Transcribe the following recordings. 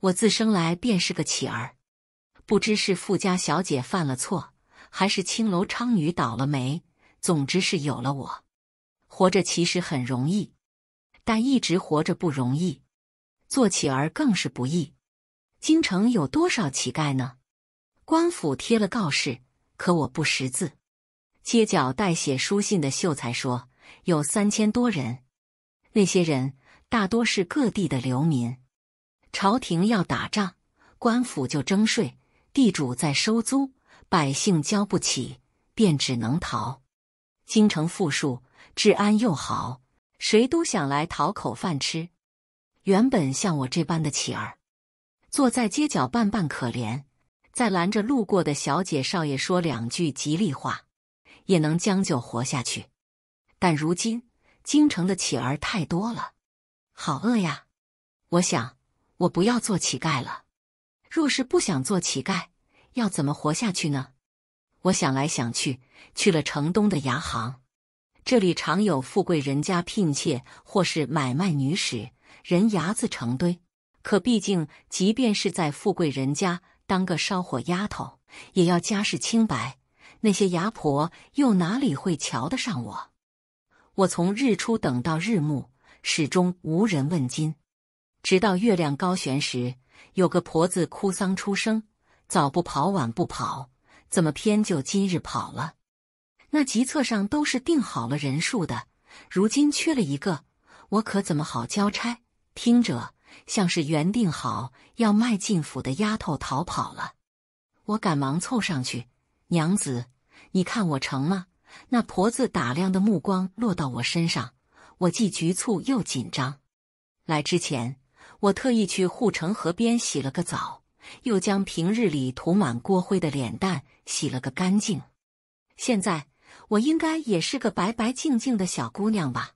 我自生来便是个乞儿，不知是富家小姐犯了错，还是青楼娼女倒了霉。总之是有了我，活着其实很容易，但一直活着不容易，做乞儿更是不易。京城有多少乞丐呢？官府贴了告示，可我不识字。街角代写书信的秀才说有三千多人，那些人大多是各地的流民。朝廷要打仗，官府就征税，地主在收租，百姓交不起，便只能逃。京城富庶，治安又好，谁都想来讨口饭吃。原本像我这般的乞儿，坐在街角扮扮可怜，再拦着路过的小姐少爷说两句吉利话，也能将就活下去。但如今京城的乞儿太多了，好饿呀！我想。我不要做乞丐了。若是不想做乞丐，要怎么活下去呢？我想来想去，去了城东的牙行，这里常有富贵人家聘妾或是买卖女使，人牙子成堆。可毕竟，即便是在富贵人家当个烧火丫头，也要家世清白。那些牙婆又哪里会瞧得上我？我从日出等到日暮，始终无人问津。直到月亮高悬时，有个婆子哭丧出声：“早不跑，晚不跑，怎么偏就今日跑了？那集册上都是定好了人数的，如今缺了一个，我可怎么好交差？听着像是原定好要迈进府的丫头逃跑了。”我赶忙凑上去：“娘子，你看我成吗？”那婆子打量的目光落到我身上，我既局促又紧张。来之前。我特意去护城河边洗了个澡，又将平日里涂满锅灰的脸蛋洗了个干净。现在我应该也是个白白净净的小姑娘吧？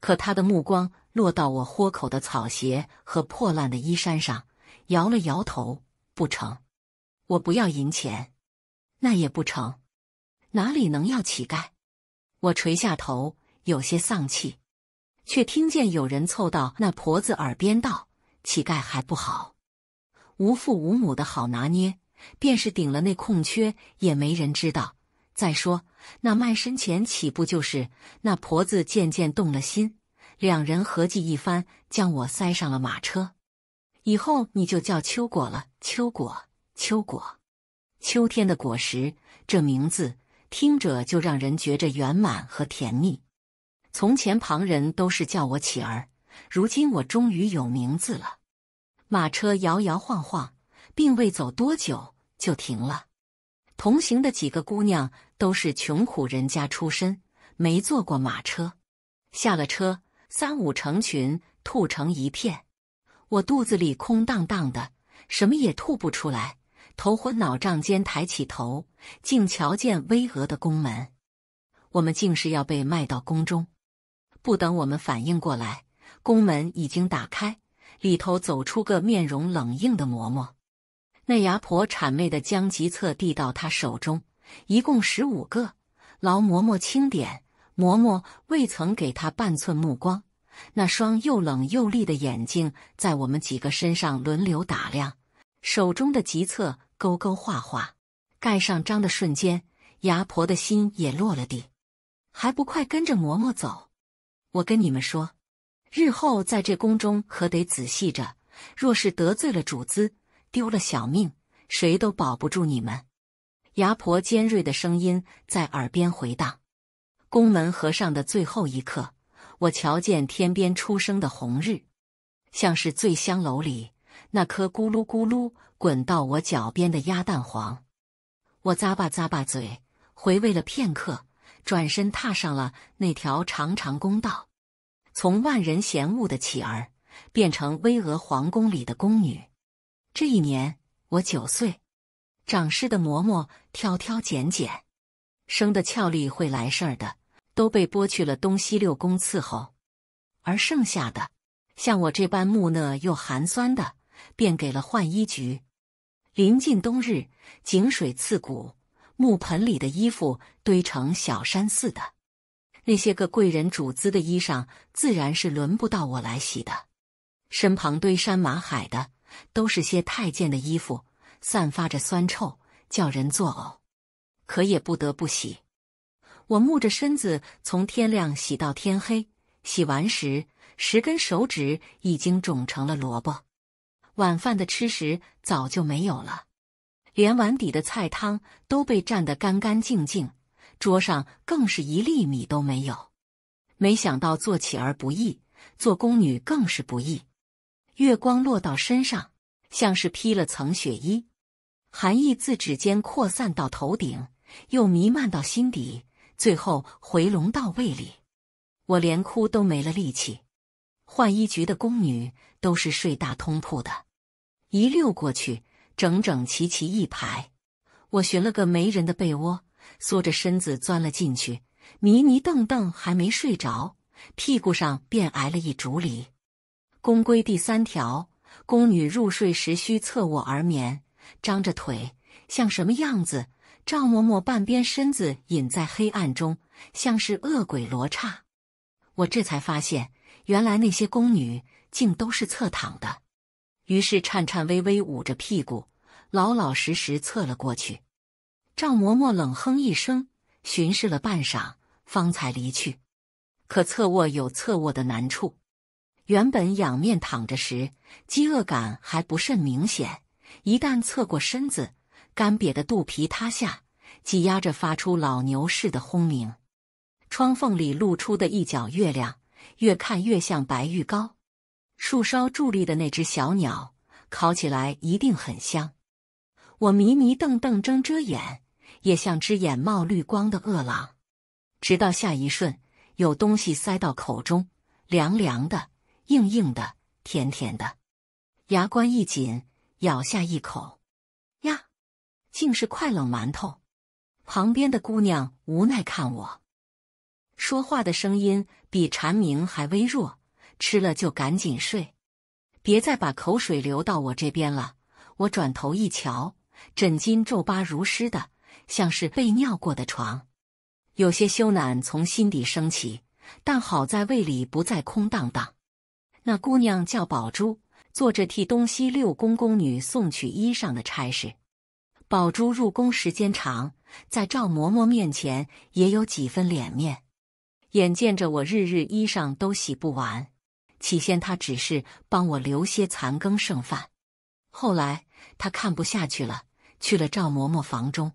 可她的目光落到我豁口的草鞋和破烂的衣衫上，摇了摇头，不成。我不要银钱，那也不成，哪里能要乞丐？我垂下头，有些丧气，却听见有人凑到那婆子耳边道。乞丐还不好，无父无母的好拿捏。便是顶了那空缺，也没人知道。再说那卖身钱，岂不就是那婆子渐渐动了心？两人合计一番，将我塞上了马车。以后你就叫秋果了，秋果，秋果，秋天的果实。这名字听着就让人觉着圆满和甜蜜。从前旁人都是叫我乞儿。如今我终于有名字了。马车摇摇晃晃，并未走多久就停了。同行的几个姑娘都是穷苦人家出身，没坐过马车。下了车，三五成群，吐成一片。我肚子里空荡荡的，什么也吐不出来。头昏脑胀间，抬起头，竟瞧见巍峨的宫门。我们竟是要被卖到宫中！不等我们反应过来。宫门已经打开，里头走出个面容冷硬的嬷嬷。那牙婆谄媚的将吉册递到她手中，一共十五个，劳嬷嬷清点。嬷嬷未曾给她半寸目光，那双又冷又厉的眼睛在我们几个身上轮流打量。手中的吉册勾勾画画，盖上章的瞬间，牙婆的心也落了地。还不快跟着嬷嬷走！我跟你们说。日后在这宫中可得仔细着，若是得罪了主子，丢了小命，谁都保不住你们。牙婆尖锐的声音在耳边回荡。宫门合上的最后一刻，我瞧见天边初升的红日，像是醉香楼里那颗咕噜咕噜滚到我脚边的鸭蛋黄。我咂吧咂吧嘴，回味了片刻，转身踏上了那条长长公道。从万人嫌恶的乞儿变成巍峨皇宫里的宫女，这一年我九岁。长势的嬷嬷挑挑拣拣，生的俏丽会来事儿的都被拨去了东西六宫伺候，而剩下的像我这般木讷又寒酸的，便给了浣衣局。临近冬日，井水刺骨，木盆里的衣服堆成小山似的。那些个贵人主子的衣裳，自然是轮不到我来洗的。身旁堆山马海的，都是些太监的衣服，散发着酸臭，叫人作呕。可也不得不洗。我木着身子，从天亮洗到天黑。洗完时，十根手指已经肿成了萝卜。晚饭的吃食早就没有了，连碗底的菜汤都被蘸得干干净净。桌上更是一粒米都没有，没想到做起而不易，做宫女更是不易。月光落到身上，像是披了层雪衣，寒意自指尖扩散到头顶，又弥漫到心底，最后回笼到胃里。我连哭都没了力气。浣衣局的宫女都是睡大通铺的，一溜过去，整整齐齐一排。我寻了个没人的被窝。缩着身子钻了进去，迷迷瞪瞪还没睡着，屁股上便挨了一竹篱。宫规第三条，宫女入睡时需侧卧而眠，张着腿像什么样子？赵嬷嬷半边身子隐在黑暗中，像是恶鬼罗刹。我这才发现，原来那些宫女竟都是侧躺的。于是颤颤巍巍捂着屁股，老老实实侧了过去。赵嬷嬷冷哼一声，巡视了半晌，方才离去。可侧卧有侧卧的难处，原本仰面躺着时，饥饿感还不甚明显；一旦侧过身子，干瘪的肚皮塌下，挤压着发出老牛似的轰鸣。窗缝里露出的一角月亮，越看越像白玉糕。树梢伫立的那只小鸟，烤起来一定很香。我迷迷瞪瞪睁着眼。也像只眼冒绿光的饿狼，直到下一瞬，有东西塞到口中，凉凉的，硬硬的，甜甜的，牙关一紧，咬下一口，呀，竟是块冷馒头。旁边的姑娘无奈看我，说话的声音比蝉鸣还微弱：“吃了就赶紧睡，别再把口水流到我这边了。”我转头一瞧，枕巾皱巴如湿的。像是被尿过的床，有些羞赧从心底升起，但好在胃里不再空荡荡。那姑娘叫宝珠，做着替东西六宫宫女送去衣裳的差事。宝珠入宫时间长，在赵嬷嬷面前也有几分脸面。眼见着我日日衣裳都洗不完，起先她只是帮我留些残羹剩饭，后来她看不下去了，去了赵嬷嬷房中。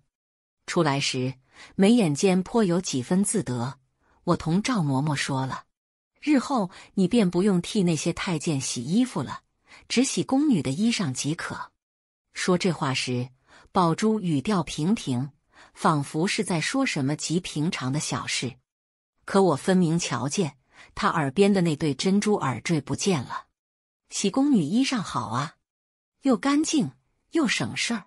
出来时，眉眼间颇有几分自得。我同赵嬷嬷说了，日后你便不用替那些太监洗衣服了，只洗宫女的衣裳即可。说这话时，宝珠语调平平，仿佛是在说什么极平常的小事。可我分明瞧见她耳边的那对珍珠耳坠不见了。洗宫女衣裳好啊，又干净又省事儿，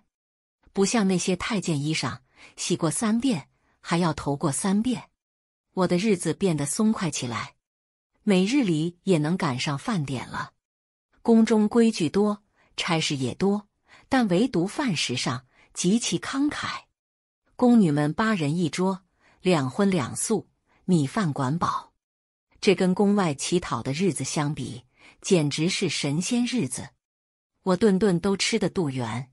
不像那些太监衣裳。洗过三遍，还要投过三遍，我的日子变得松快起来，每日里也能赶上饭点了。宫中规矩多，差事也多，但唯独饭食上极其慷慨。宫女们八人一桌，两荤两素，米饭管饱。这跟宫外乞讨的日子相比，简直是神仙日子。我顿顿都吃得肚圆，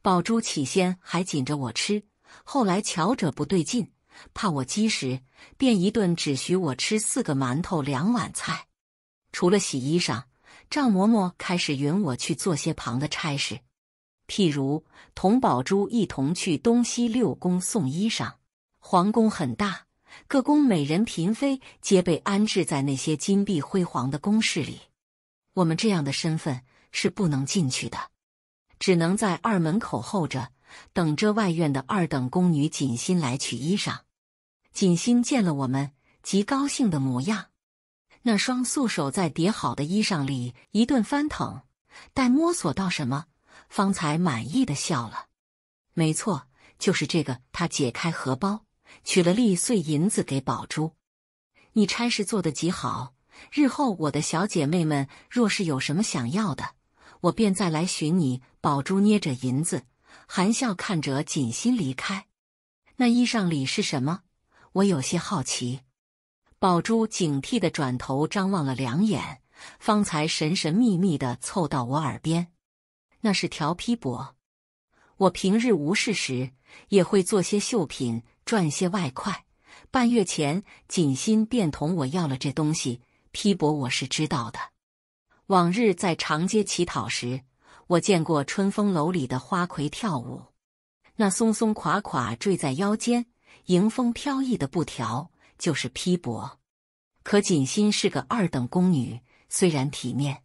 宝珠起先还紧着我吃。后来瞧着不对劲，怕我积食，便一顿只许我吃四个馒头两碗菜。除了洗衣裳，赵嬷嬷开始允我去做些旁的差事，譬如同宝珠一同去东西六宫送衣裳。皇宫很大，各宫美人嫔妃皆被安置在那些金碧辉煌的宫室里，我们这样的身份是不能进去的，只能在二门口候着。等着外院的二等宫女锦心来取衣裳。锦心见了我们，极高兴的模样。那双素手在叠好的衣裳里一顿翻腾，待摸索到什么，方才满意的笑了。没错，就是这个。她解开荷包，取了粒碎银子给宝珠。你差事做得极好，日后我的小姐妹们若是有什么想要的，我便再来寻你。宝珠捏着银子。含笑看着锦心离开，那衣裳里是什么？我有些好奇。宝珠警惕的转头张望了两眼，方才神神秘秘的凑到我耳边：“那是条披帛。我平日无事时也会做些绣品赚些外快。半月前锦心便同我要了这东西。披帛我是知道的。往日在长街乞讨时。”我见过春风楼里的花魁跳舞，那松松垮垮坠在腰间、迎风飘逸的布条就是披帛。可锦心是个二等宫女，虽然体面，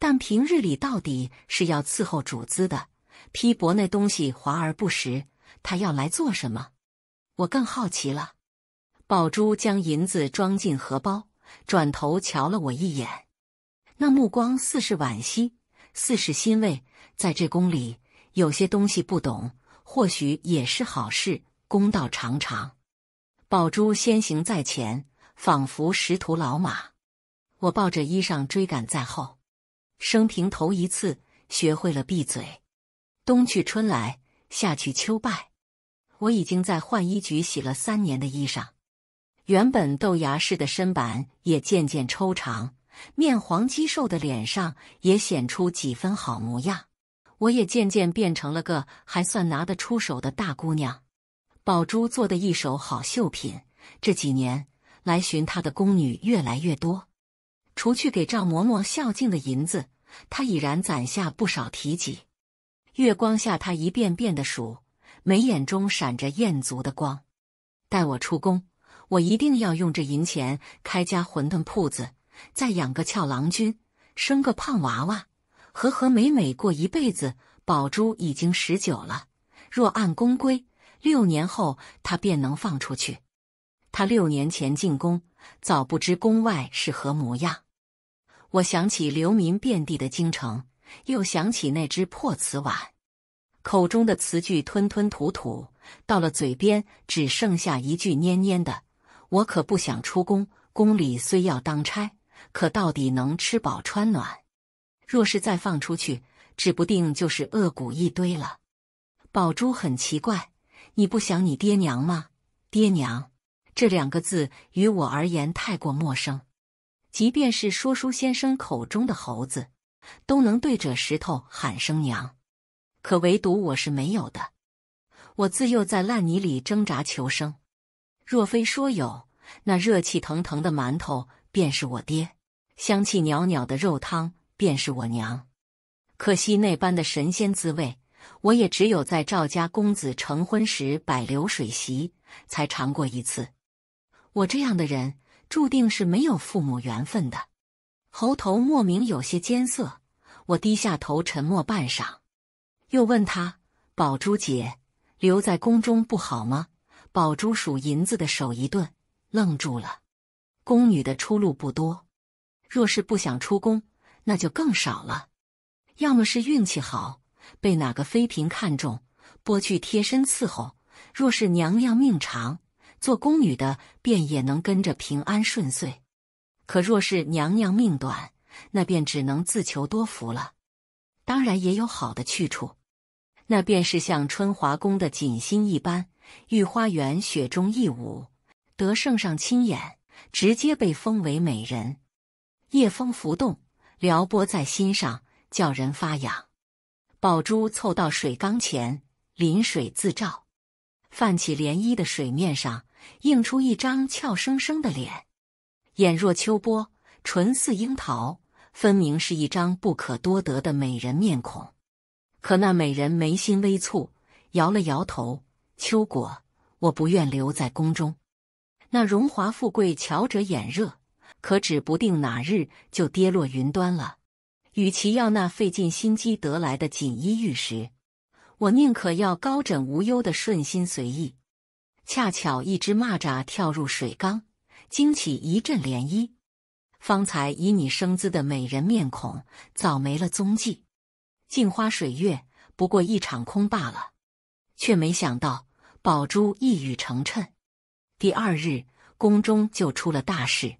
但平日里到底是要伺候主子的。披帛那东西华而不实，她要来做什么？我更好奇了。宝珠将银子装进荷包，转头瞧了我一眼，那目光似是惋惜。四是欣慰，在这宫里有些东西不懂，或许也是好事。公道长长，宝珠先行在前，仿佛识途老马。我抱着衣裳追赶在后，生平头一次学会了闭嘴。冬去春来，夏去秋败，我已经在浣衣局洗了三年的衣裳，原本豆芽似的身板也渐渐抽长。面黄肌瘦的脸上也显出几分好模样，我也渐渐变成了个还算拿得出手的大姑娘。宝珠做的一手好绣品，这几年来寻她的宫女越来越多，除去给赵嬷嬷孝敬的银子，她已然攒下不少提己。月光下，她一遍遍的数，眉眼中闪着艳足的光。带我出宫，我一定要用这银钱开家馄饨铺子。再养个俏郎君，生个胖娃娃，和和美美过一辈子。宝珠已经十九了，若按宫规，六年后她便能放出去。她六年前进宫，早不知宫外是何模样。我想起流民遍地的京城，又想起那只破瓷碗，口中的词句吞吞吐吐，到了嘴边只剩下一句蔫蔫的。我可不想出宫，宫里虽要当差。可到底能吃饱穿暖，若是再放出去，指不定就是恶骨一堆了。宝珠很奇怪，你不想你爹娘吗？爹娘这两个字于我而言太过陌生，即便是说书先生口中的猴子，都能对着石头喊声娘，可唯独我是没有的。我自幼在烂泥里挣扎求生，若非说有那热气腾腾的馒头，便是我爹。香气袅袅的肉汤便是我娘，可惜那般的神仙滋味，我也只有在赵家公子成婚时摆流水席才尝过一次。我这样的人注定是没有父母缘分的。猴头莫名有些艰涩，我低下头沉默半晌，又问他：“宝珠姐留在宫中不好吗？”宝珠数银子的手一顿，愣住了。宫女的出路不多。若是不想出宫，那就更少了。要么是运气好，被哪个妃嫔看中，拨去贴身伺候；若是娘娘命长，做宫女的便也能跟着平安顺遂。可若是娘娘命短，那便只能自求多福了。当然也有好的去处，那便是像春华宫的锦心一般，御花园雪中一舞，得圣上亲眼，直接被封为美人。夜风拂动，撩拨在心上，叫人发痒。宝珠凑到水缸前，临水自照，泛起涟漪的水面上映出一张俏生生的脸，眼若秋波，唇似樱桃，分明是一张不可多得的美人面孔。可那美人眉心微蹙，摇了摇头：“秋果，我不愿留在宫中，那荣华富贵，瞧者眼热。”可指不定哪日就跌落云端了。与其要那费尽心机得来的锦衣玉食，我宁可要高枕无忧的顺心随意。恰巧一只蚂蚱跳入水缸，惊起一阵涟漪。方才以你生姿的美人面孔早没了踪迹，镜花水月不过一场空罢了。却没想到宝珠一语成谶。第二日宫中就出了大事。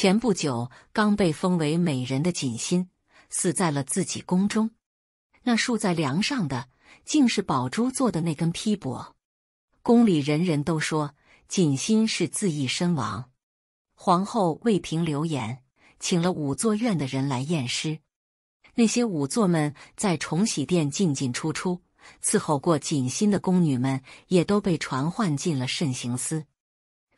前不久刚被封为美人的锦心死在了自己宫中，那竖在梁上的竟是宝珠做的那根披帛。宫里人人都说锦心是自缢身亡，皇后为凭流言，请了五座院的人来验尸。那些仵作们在重禧殿进进出出，伺候过锦心的宫女们也都被传唤进了慎刑司。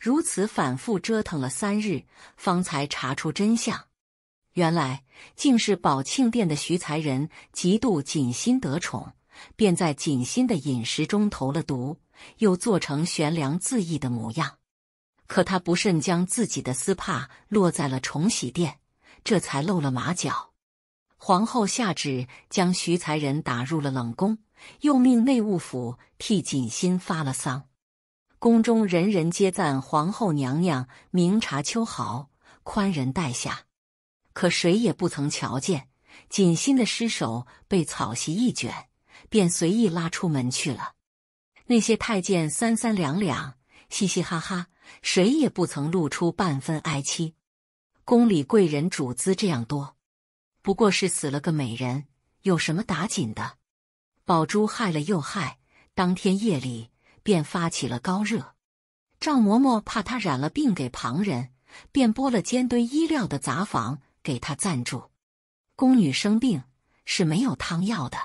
如此反复折腾了三日，方才查出真相。原来竟是宝庆殿的徐才人嫉妒锦心得宠，便在锦心的饮食中投了毒，又做成悬梁自缢的模样。可他不慎将自己的丝帕落在了重禧殿，这才露了马脚。皇后下旨将徐才人打入了冷宫，又命内务府替锦心发了丧。宫中人人皆赞皇后娘娘明察秋毫、宽仁待下，可谁也不曾瞧见锦心的尸首被草席一卷，便随意拉出门去了。那些太监三三两两，嘻嘻哈哈，谁也不曾露出半分哀戚。宫里贵人主子这样多，不过是死了个美人，有什么打紧的？宝珠害了又害，当天夜里。便发起了高热，赵嬷嬷怕他染了病给旁人，便拨了尖堆衣料的杂房给他暂住。宫女生病是没有汤药的，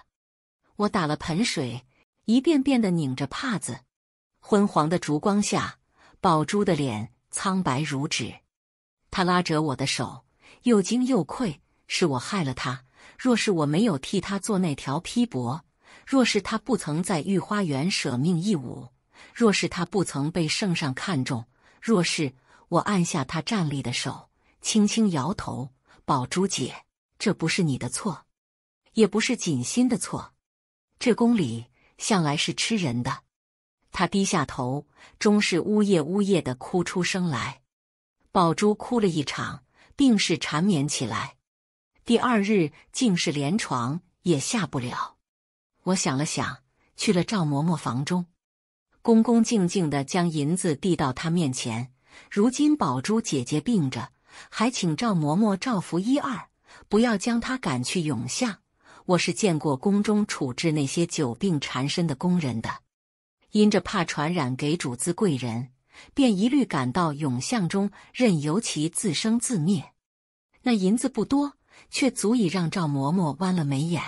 我打了盆水，一遍遍的拧着帕子。昏黄的烛光下，宝珠的脸苍白如纸。他拉着我的手，又惊又愧，是我害了他。若是我没有替他做那条披帛。若是他不曾在御花园舍命一舞，若是他不曾被圣上看中，若是我按下他站立的手，轻轻摇头，宝珠姐，这不是你的错，也不是锦心的错，这宫里向来是吃人的。他低下头，终是呜咽呜咽的哭出声来。宝珠哭了一场，病势缠绵起来，第二日竟是连床也下不了。我想了想，去了赵嬷嬷房中，恭恭敬敬地将银子递到她面前。如今宝珠姐姐病着，还请赵嬷嬷照拂一二，不要将她赶去永巷。我是见过宫中处置那些久病缠身的宫人的，因着怕传染给主子贵人，便一律赶到永巷中，任由其自生自灭。那银子不多，却足以让赵嬷嬷弯了眉眼。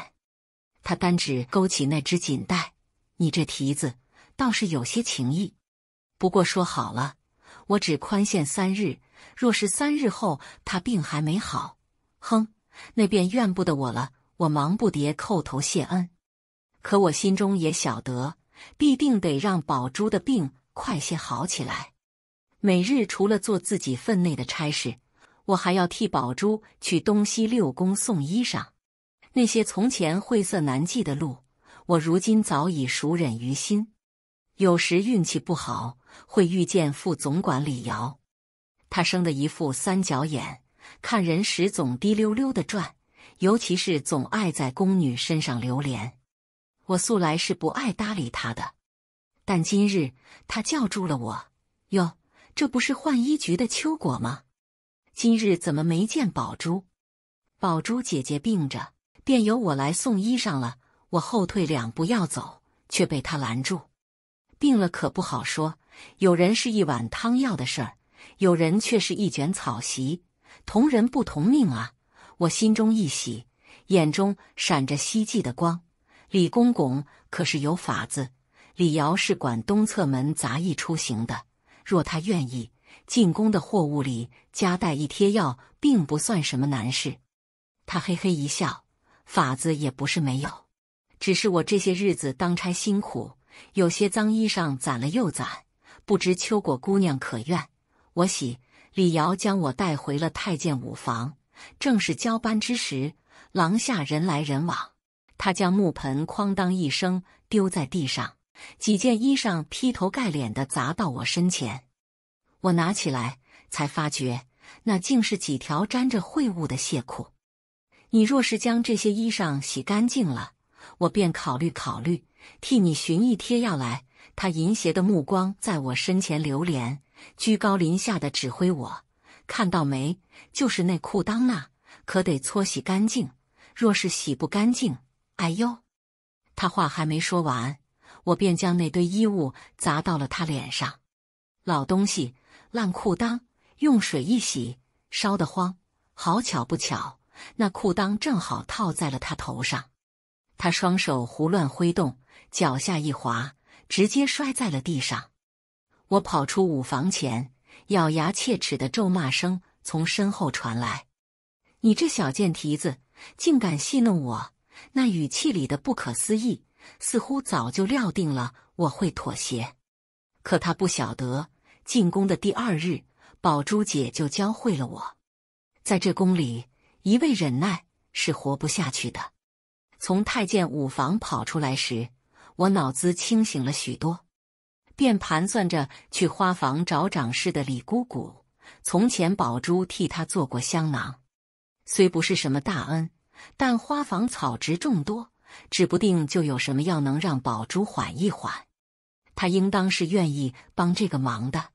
他单指勾起那只锦带，你这蹄子倒是有些情意。不过说好了，我只宽限三日。若是三日后他病还没好，哼，那便怨不得我了。我忙不迭叩头谢恩。可我心中也晓得，必定得让宝珠的病快些好起来。每日除了做自己分内的差事，我还要替宝珠去东西六宫送衣裳。那些从前晦涩难记的路，我如今早已熟忍于心。有时运气不好，会遇见副总管李瑶。他生的一副三角眼，看人时总滴溜溜的转，尤其是总爱在宫女身上流连。我素来是不爱搭理他的，但今日他叫住了我：“哟，这不是浣衣局的秋果吗？今日怎么没见宝珠？宝珠姐姐病着。”便由我来送衣裳了。我后退两步要走，却被他拦住。病了可不好说。有人是一碗汤药的事儿，有人却是一卷草席。同人不同命啊！我心中一喜，眼中闪着希冀的光。李公公可是有法子。李瑶是管东侧门杂役出行的，若他愿意，进宫的货物里夹带一贴药，并不算什么难事。他嘿嘿一笑。法子也不是没有，只是我这些日子当差辛苦，有些脏衣裳攒了又攒，不知秋果姑娘可愿？我喜李瑶将我带回了太监舞房，正是交班之时，廊下人来人往。他将木盆哐当一声丢在地上，几件衣裳劈头盖脸的砸到我身前。我拿起来，才发觉那竟是几条沾着秽物的亵裤。你若是将这些衣裳洗干净了，我便考虑考虑，替你寻一贴药来。他淫邪的目光在我身前流连，居高临下的指挥我：“看到没？就是那裤裆那，可得搓洗干净。若是洗不干净，哎呦！”他话还没说完，我便将那堆衣物砸到了他脸上。老东西，烂裤裆，用水一洗，烧得慌。好巧不巧。那裤裆正好套在了他头上，他双手胡乱挥动，脚下一滑，直接摔在了地上。我跑出舞房前，咬牙切齿的咒骂声从身后传来：“你这小贱蹄子，竟敢戏弄我！”那语气里的不可思议，似乎早就料定了我会妥协。可他不晓得，进宫的第二日，宝珠姐就教会了我，在这宫里。一味忍耐是活不下去的。从太监五房跑出来时，我脑子清醒了许多，便盘算着去花房找掌事的李姑姑。从前宝珠替他做过香囊，虽不是什么大恩，但花房草植众多，指不定就有什么药能让宝珠缓一缓。他应当是愿意帮这个忙的。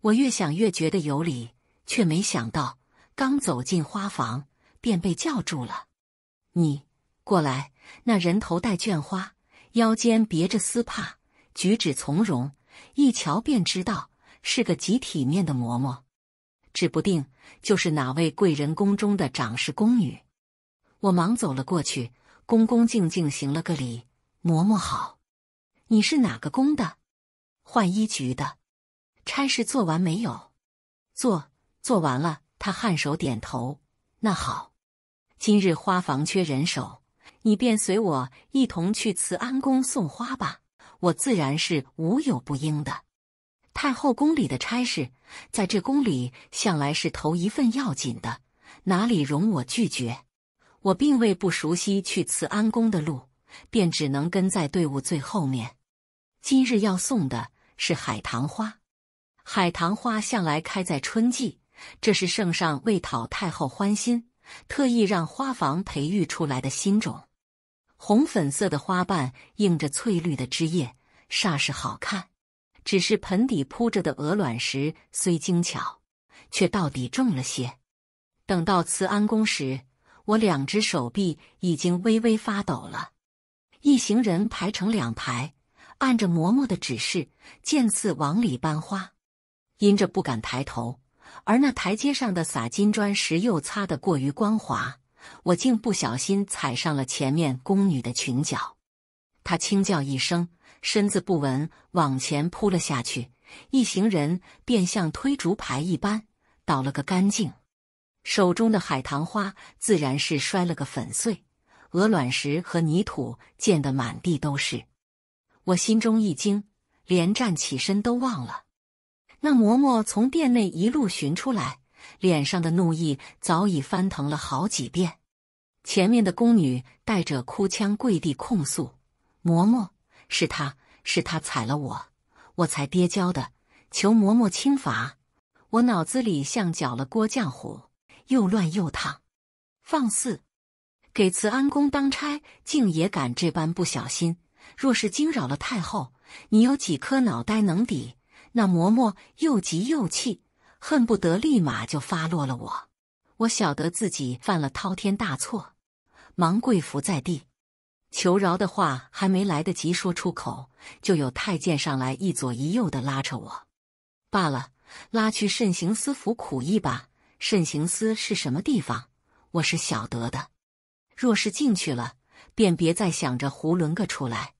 我越想越觉得有理，却没想到。刚走进花房，便被叫住了。你过来，那人头戴绢花，腰间别着丝帕，举止从容，一瞧便知道是个极体面的嬷嬷，指不定就是哪位贵人宫中的掌事宫女。我忙走了过去，恭恭敬敬行了个礼：“嬷嬷好，你是哪个宫的？浣衣局的。差事做完没有？做，做完了。”他颔首点头，那好，今日花房缺人手，你便随我一同去慈安宫送花吧。我自然是无有不应的。太后宫里的差事，在这宫里向来是头一份要紧的，哪里容我拒绝？我并未不熟悉去慈安宫的路，便只能跟在队伍最后面。今日要送的是海棠花，海棠花向来开在春季。这是圣上为讨太后欢心，特意让花房培育出来的新种，红粉色的花瓣映着翠绿的枝叶，煞是好看。只是盆底铺着的鹅卵石虽精巧，却到底重了些。等到慈安宫时，我两只手臂已经微微发抖了。一行人排成两排，按着嬷嬷的指示，渐次往里搬花，因着不敢抬头。而那台阶上的撒金砖石又擦得过于光滑，我竟不小心踩上了前面宫女的裙角。她轻叫一声，身子不稳，往前扑了下去。一行人便像推竹排一般倒了个干净，手中的海棠花自然是摔了个粉碎，鹅卵石和泥土溅得满地都是。我心中一惊，连站起身都忘了。那嬷嬷从殿内一路寻出来，脸上的怒意早已翻腾了好几遍。前面的宫女带着哭腔跪地控诉：“嬷嬷，是她，是她踩了我，我才跌跤的。求嬷嬷轻罚。我脑子里像搅了锅浆糊，又乱又烫。放肆！给慈安宫当差，竟也敢这般不小心。若是惊扰了太后，你有几颗脑袋能抵？”那嬷嬷又急又气，恨不得立马就发落了我。我晓得自己犯了滔天大错，忙跪伏在地，求饶的话还没来得及说出口，就有太监上来一左一右的拉扯我。罢了，拉去慎刑司服苦役吧。慎刑司是什么地方？我是晓得的。若是进去了，便别再想着囫囵个出来。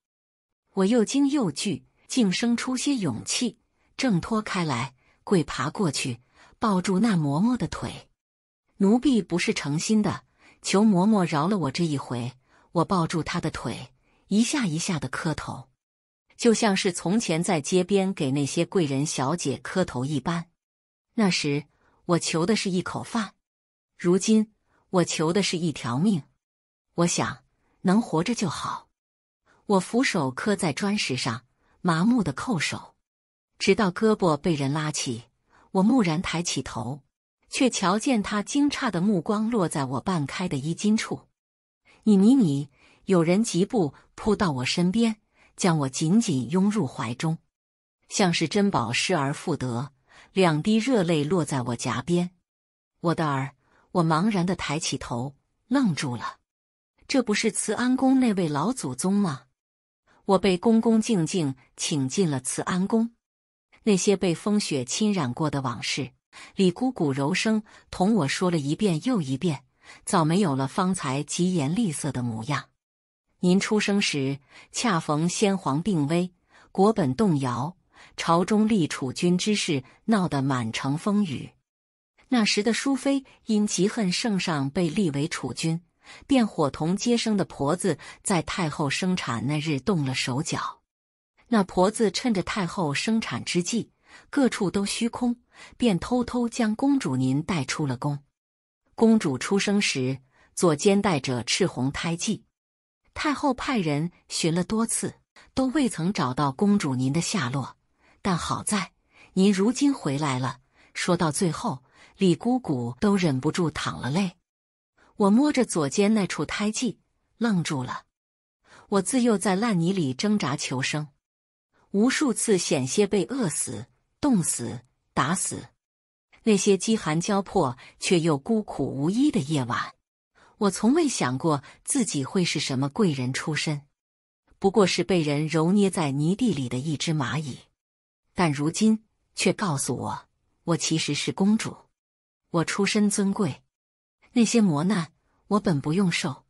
我又惊又惧，竟生出些勇气。挣脱开来，跪爬过去，抱住那嬷嬷的腿。奴婢不是诚心的，求嬷嬷饶了我这一回。我抱住她的腿，一下一下的磕头，就像是从前在街边给那些贵人小姐磕头一般。那时我求的是一口饭，如今我求的是一条命。我想能活着就好。我扶手磕在砖石上，麻木的叩首。直到胳膊被人拉起，我蓦然抬起头，却瞧见他惊诧的目光落在我半开的衣襟处。你你你！有人疾步扑到我身边，将我紧紧拥入怀中，像是珍宝失而复得，两滴热泪落在我颊边。我的儿！我茫然的抬起头，愣住了。这不是慈安宫那位老祖宗吗？我被恭恭敬敬请进了慈安宫。那些被风雪侵染过的往事，李姑姑柔声同我说了一遍又一遍，早没有了方才疾言厉色的模样。您出生时恰逢先皇病危，国本动摇，朝中立储君之事闹得满城风雨。那时的淑妃因嫉恨圣上被立为储君，便伙同接生的婆子，在太后生产那日动了手脚。那婆子趁着太后生产之际，各处都虚空，便偷偷将公主您带出了宫。公主出生时，左肩带着赤红胎记。太后派人寻了多次，都未曾找到公主您的下落。但好在您如今回来了。说到最后，李姑姑都忍不住淌了泪。我摸着左肩那处胎记，愣住了。我自幼在烂泥里挣扎求生。无数次险些被饿死、冻死、打死。那些饥寒交迫却又孤苦无依的夜晚，我从未想过自己会是什么贵人出身，不过是被人揉捏在泥地里的一只蚂蚁。但如今却告诉我，我其实是公主，我出身尊贵。那些磨难，我本不用受；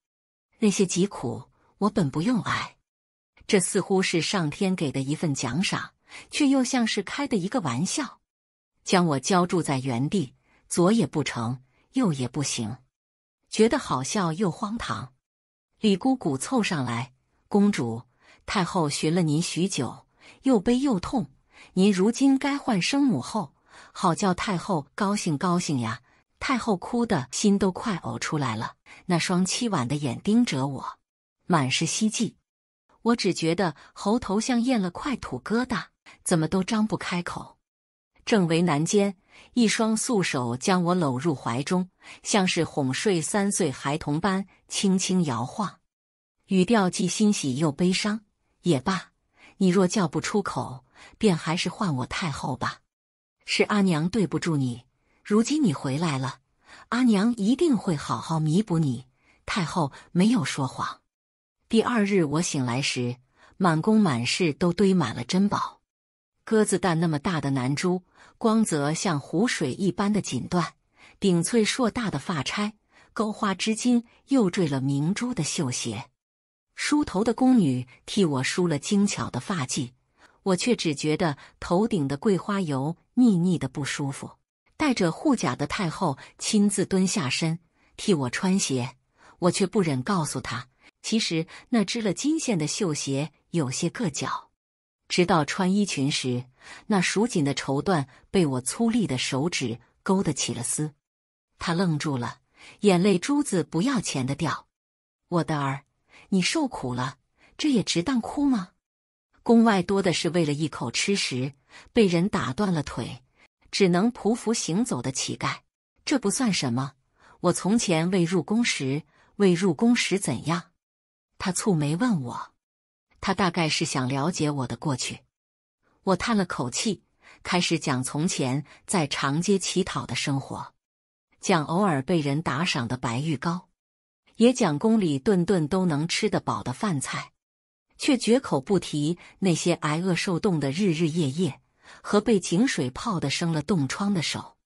那些疾苦，我本不用挨。这似乎是上天给的一份奖赏，却又像是开的一个玩笑，将我浇筑在原地，左也不成，右也不行，觉得好笑又荒唐。李姑姑凑上来：“公主，太后寻了您许久，又悲又痛。您如今该换生母后，好叫太后高兴高兴呀！”太后哭的心都快呕出来了，那双凄婉的眼盯着我，满是希冀。我只觉得喉头像咽了块土疙瘩，怎么都张不开口。正为难间，一双素手将我搂入怀中，像是哄睡三岁孩童般轻轻摇晃，语调既欣喜又悲伤。也罢，你若叫不出口，便还是唤我太后吧。是阿娘对不住你，如今你回来了，阿娘一定会好好弥补你。太后没有说谎。第二日，我醒来时，满宫满室都堆满了珍宝：鸽子蛋那么大的南珠，光泽像湖水一般的锦缎，顶翠硕大的发钗，勾花织金又缀了明珠的绣鞋。梳头的宫女替我梳了精巧的发髻，我却只觉得头顶的桂花油腻腻的不舒服。戴着护甲的太后亲自蹲下身替我穿鞋，我却不忍告诉她。其实那织了金线的绣鞋有些硌脚，直到穿衣裙时，那蜀锦的绸缎被我粗粝的手指勾得起了丝。他愣住了，眼泪珠子不要钱的掉。我的儿，你受苦了，这也值当哭吗？宫外多的是为了一口吃食被人打断了腿，只能匍匐行走的乞丐，这不算什么。我从前未入宫时，未入宫时怎样？他蹙眉问我，他大概是想了解我的过去。我叹了口气，开始讲从前在长街乞讨的生活，讲偶尔被人打赏的白玉糕，也讲宫里顿顿都能吃得饱的饭菜，却绝口不提那些挨饿受冻的日日夜夜和被井水泡的生了冻疮的手，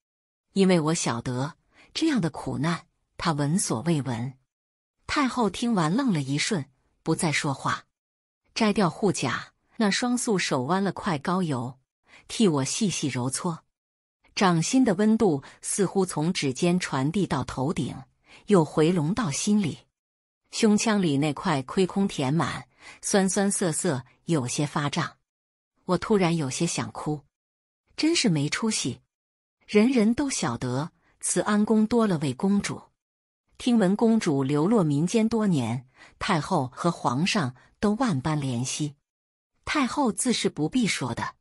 因为我晓得这样的苦难他闻所未闻。太后听完，愣了一瞬，不再说话。摘掉护甲，那双素手弯了块膏油，替我细细揉搓。掌心的温度似乎从指尖传递到头顶，又回笼到心里。胸腔里那块亏空填满，酸酸涩涩，有些发胀。我突然有些想哭，真是没出息。人人都晓得，慈安宫多了位公主。听闻公主流落民间多年，太后和皇上都万般怜惜。太后自是不必说的，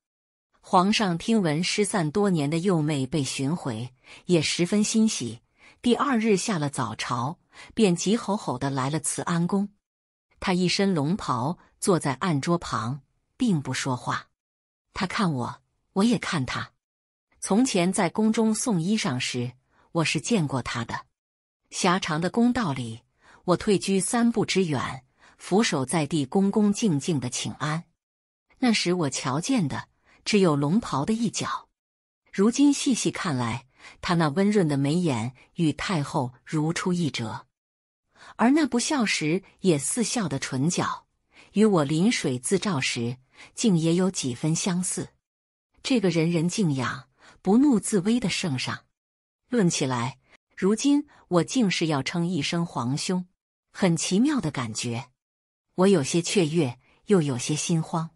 皇上听闻失散多年的幼妹被寻回，也十分欣喜。第二日下了早朝，便急吼吼的来了慈安宫。他一身龙袍，坐在案桌旁，并不说话。他看我，我也看他。从前在宫中送衣裳时，我是见过他的。狭长的公道里，我退居三步之远，俯首在地，恭恭敬敬的请安。那时我瞧见的只有龙袍的一角，如今细细看来，他那温润的眉眼与太后如出一辙，而那不笑时也似笑的唇角，与我临水自照时竟也有几分相似。这个人人敬仰、不怒自威的圣上，论起来。如今我竟是要称一声皇兄，很奇妙的感觉。我有些雀跃，又有些心慌。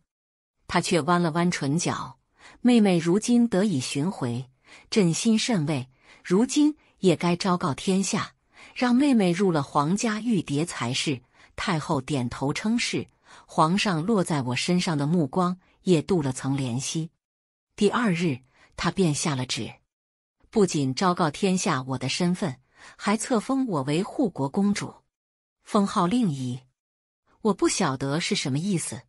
他却弯了弯唇角：“妹妹如今得以寻回，朕心甚慰。如今也该昭告天下，让妹妹入了皇家玉蝶才是。”太后点头称是。皇上落在我身上的目光也镀了层怜惜。第二日，他便下了旨。不仅昭告天下我的身份，还册封我为护国公主，封号令仪。我不晓得是什么意思，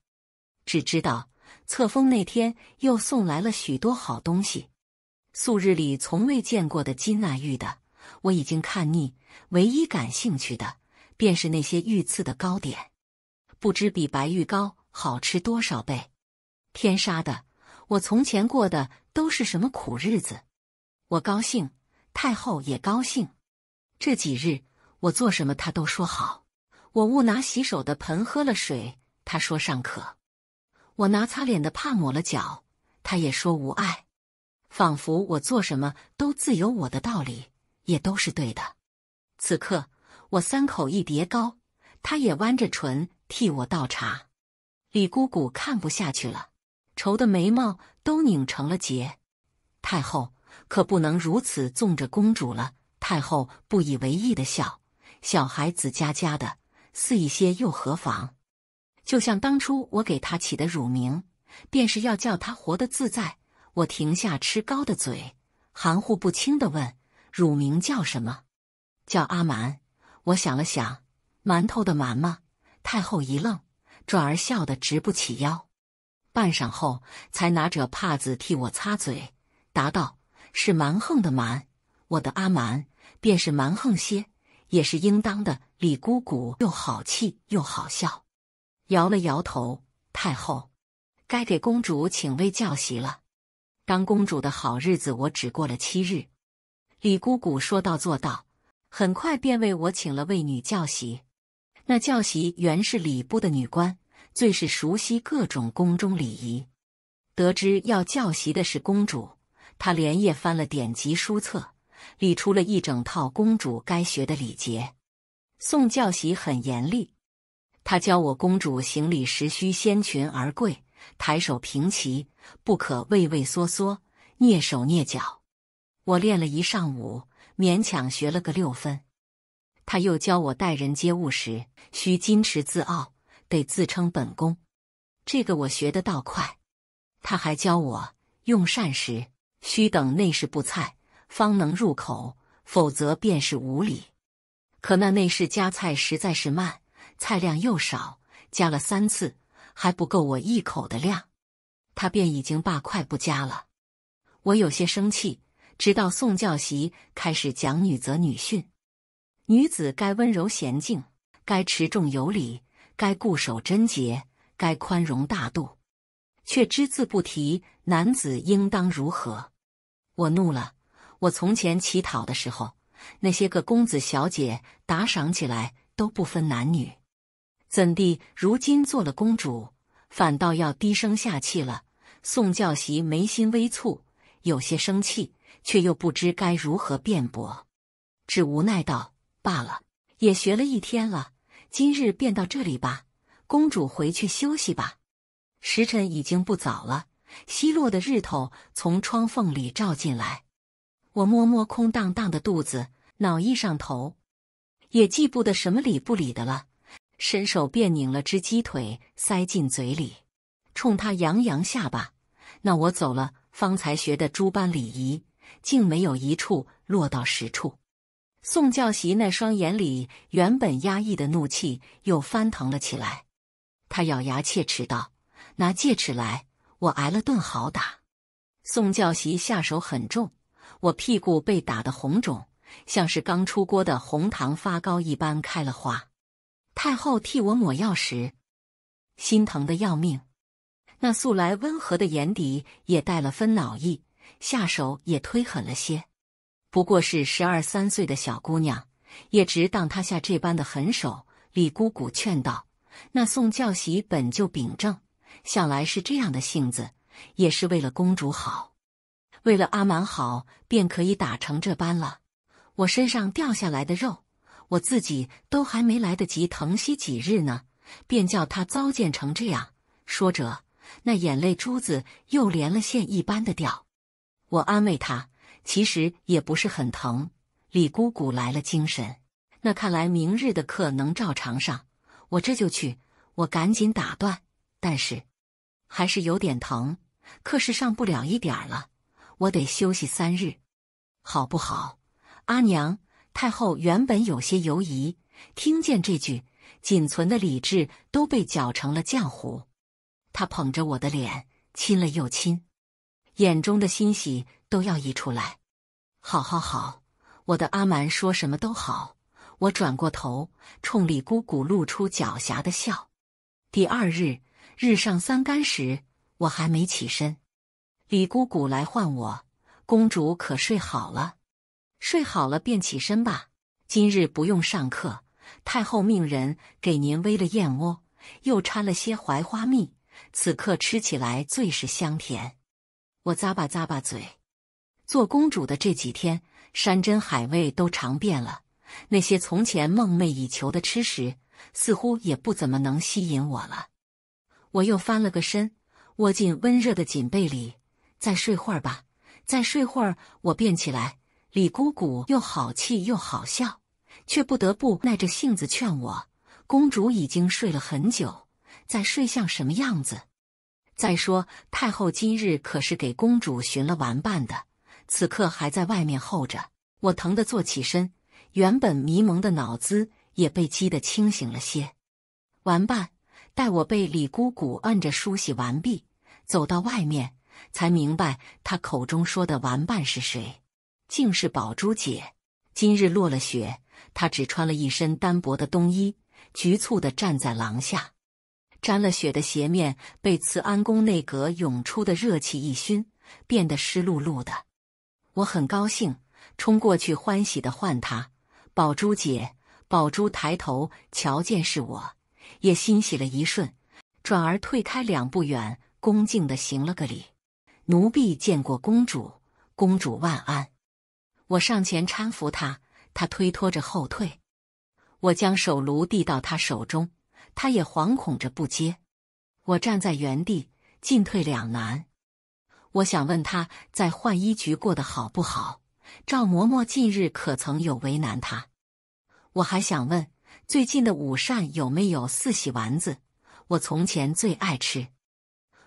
只知道册封那天又送来了许多好东西，素日里从未见过的金那玉的，我已经看腻。唯一感兴趣的便是那些御赐的糕点，不知比白玉糕好吃多少倍。天杀的！我从前过的都是什么苦日子？我高兴，太后也高兴。这几日我做什么，她都说好。我误拿洗手的盆喝了水，她说尚可；我拿擦脸的帕抹了脚，她也说无碍。仿佛我做什么都自有我的道理，也都是对的。此刻我三口一碟糕，她也弯着唇替我倒茶。李姑姑看不下去了，愁的眉毛都拧成了结。太后。可不能如此纵着公主了。太后不以为意的笑：“小孩子家家的，肆一些又何妨？就像当初我给他起的乳名，便是要叫他活得自在。”我停下吃糕的嘴，含糊不清的问：“乳名叫什么？叫阿蛮？”我想了想：“馒头的馒吗？”太后一愣，转而笑得直不起腰，半晌后才拿着帕子替我擦嘴，答道。是蛮横的蛮，我的阿蛮便是蛮横些，也是应当的。李姑姑又好气又好笑，摇了摇头。太后，该给公主请位教习了。当公主的好日子，我只过了七日。李姑姑说到做到，很快便为我请了位女教习。那教习原是礼部的女官，最是熟悉各种宫中礼仪。得知要教习的是公主。他连夜翻了典籍书册，理出了一整套公主该学的礼节。宋教习很严厉，他教我公主行礼时需掀裙而跪，抬手平齐，不可畏畏缩缩、蹑手蹑脚。我练了一上午，勉强学了个六分。他又教我待人接物时需矜持自傲，得自称本宫，这个我学得倒快。他还教我用膳时。需等内侍布菜，方能入口，否则便是无礼。可那内侍夹菜实在是慢，菜量又少，夹了三次还不够我一口的量，他便已经罢筷不夹了。我有些生气，直到宋教习开始讲女则女训，女子该温柔娴静，该持重有礼，该固守贞洁，该宽容大度，却只字不提。男子应当如何？我怒了。我从前乞讨的时候，那些个公子小姐打赏起来都不分男女，怎地如今做了公主，反倒要低声下气了？宋教习眉心微蹙，有些生气，却又不知该如何辩驳，只无奈道：“罢了，也学了一天了，今日便到这里吧。公主回去休息吧，时辰已经不早了。”西落的日头从窗缝里照进来，我摸摸空荡荡的肚子，脑溢上头，也记不得什么理不理的了，伸手便拧了只鸡腿塞进嘴里，冲他扬扬下巴：“那我走了。”方才学的诸般礼仪，竟没有一处落到实处。宋教习那双眼里原本压抑的怒气又翻腾了起来，他咬牙切齿道：“拿戒尺来！”我挨了顿好打，宋教习下手很重，我屁股被打得红肿，像是刚出锅的红糖发糕一般开了花。太后替我抹药时，心疼的要命，那素来温和的眼底也带了分恼意，下手也忒狠了些。不过是十二三岁的小姑娘，也值当她下这般的狠手。李姑姑劝道：“那宋教习本就秉正。”向来是这样的性子，也是为了公主好，为了阿满好，便可以打成这般了。我身上掉下来的肉，我自己都还没来得及疼惜几日呢，便叫他糟践成这样。说着，那眼泪珠子又连了线一般的掉。我安慰他，其实也不是很疼。李姑姑来了精神，那看来明日的课能照常上。我这就去。我赶紧打断。但是，还是有点疼，课是上不了一点了，我得休息三日，好不好？阿娘，太后原本有些犹疑，听见这句，仅存的理智都被搅成了浆糊。他捧着我的脸，亲了又亲，眼中的欣喜都要溢出来。好好好，我的阿蛮说什么都好。我转过头，冲李姑姑露出狡黠的笑。第二日。日上三竿时，我还没起身。李姑姑来唤我。公主可睡好了？睡好了便起身吧。今日不用上课。太后命人给您煨了燕窝，又掺了些槐花蜜，此刻吃起来最是香甜。我咂吧咂吧嘴。做公主的这几天，山珍海味都尝遍了，那些从前梦寐以求的吃食，似乎也不怎么能吸引我了。我又翻了个身，窝进温热的锦被里，再睡会儿吧，再睡会儿。我便起来。李姑姑又好气又好笑，却不得不耐着性子劝我：“公主已经睡了很久，再睡像什么样子？再说太后今日可是给公主寻了玩伴的，此刻还在外面候着。”我疼得坐起身，原本迷蒙的脑子也被激得清醒了些。玩伴。待我被李姑姑按着梳洗完毕，走到外面，才明白她口中说的玩伴是谁，竟是宝珠姐。今日落了雪，她只穿了一身单薄的冬衣，局促地站在廊下，沾了雪的鞋面被慈安宫内阁涌出的热气一熏，变得湿漉漉的。我很高兴，冲过去欢喜地唤她：“宝珠姐！”宝珠抬头瞧见是我。也欣喜了一瞬，转而退开两步远，恭敬的行了个礼：“奴婢见过公主，公主万安。”我上前搀扶她，她推脱着后退。我将手炉递到她手中，她也惶恐着不接。我站在原地，进退两难。我想问她在浣衣局过得好不好，赵嬷嬷近日可曾有为难她？我还想问。最近的午膳有没有四喜丸子？我从前最爱吃。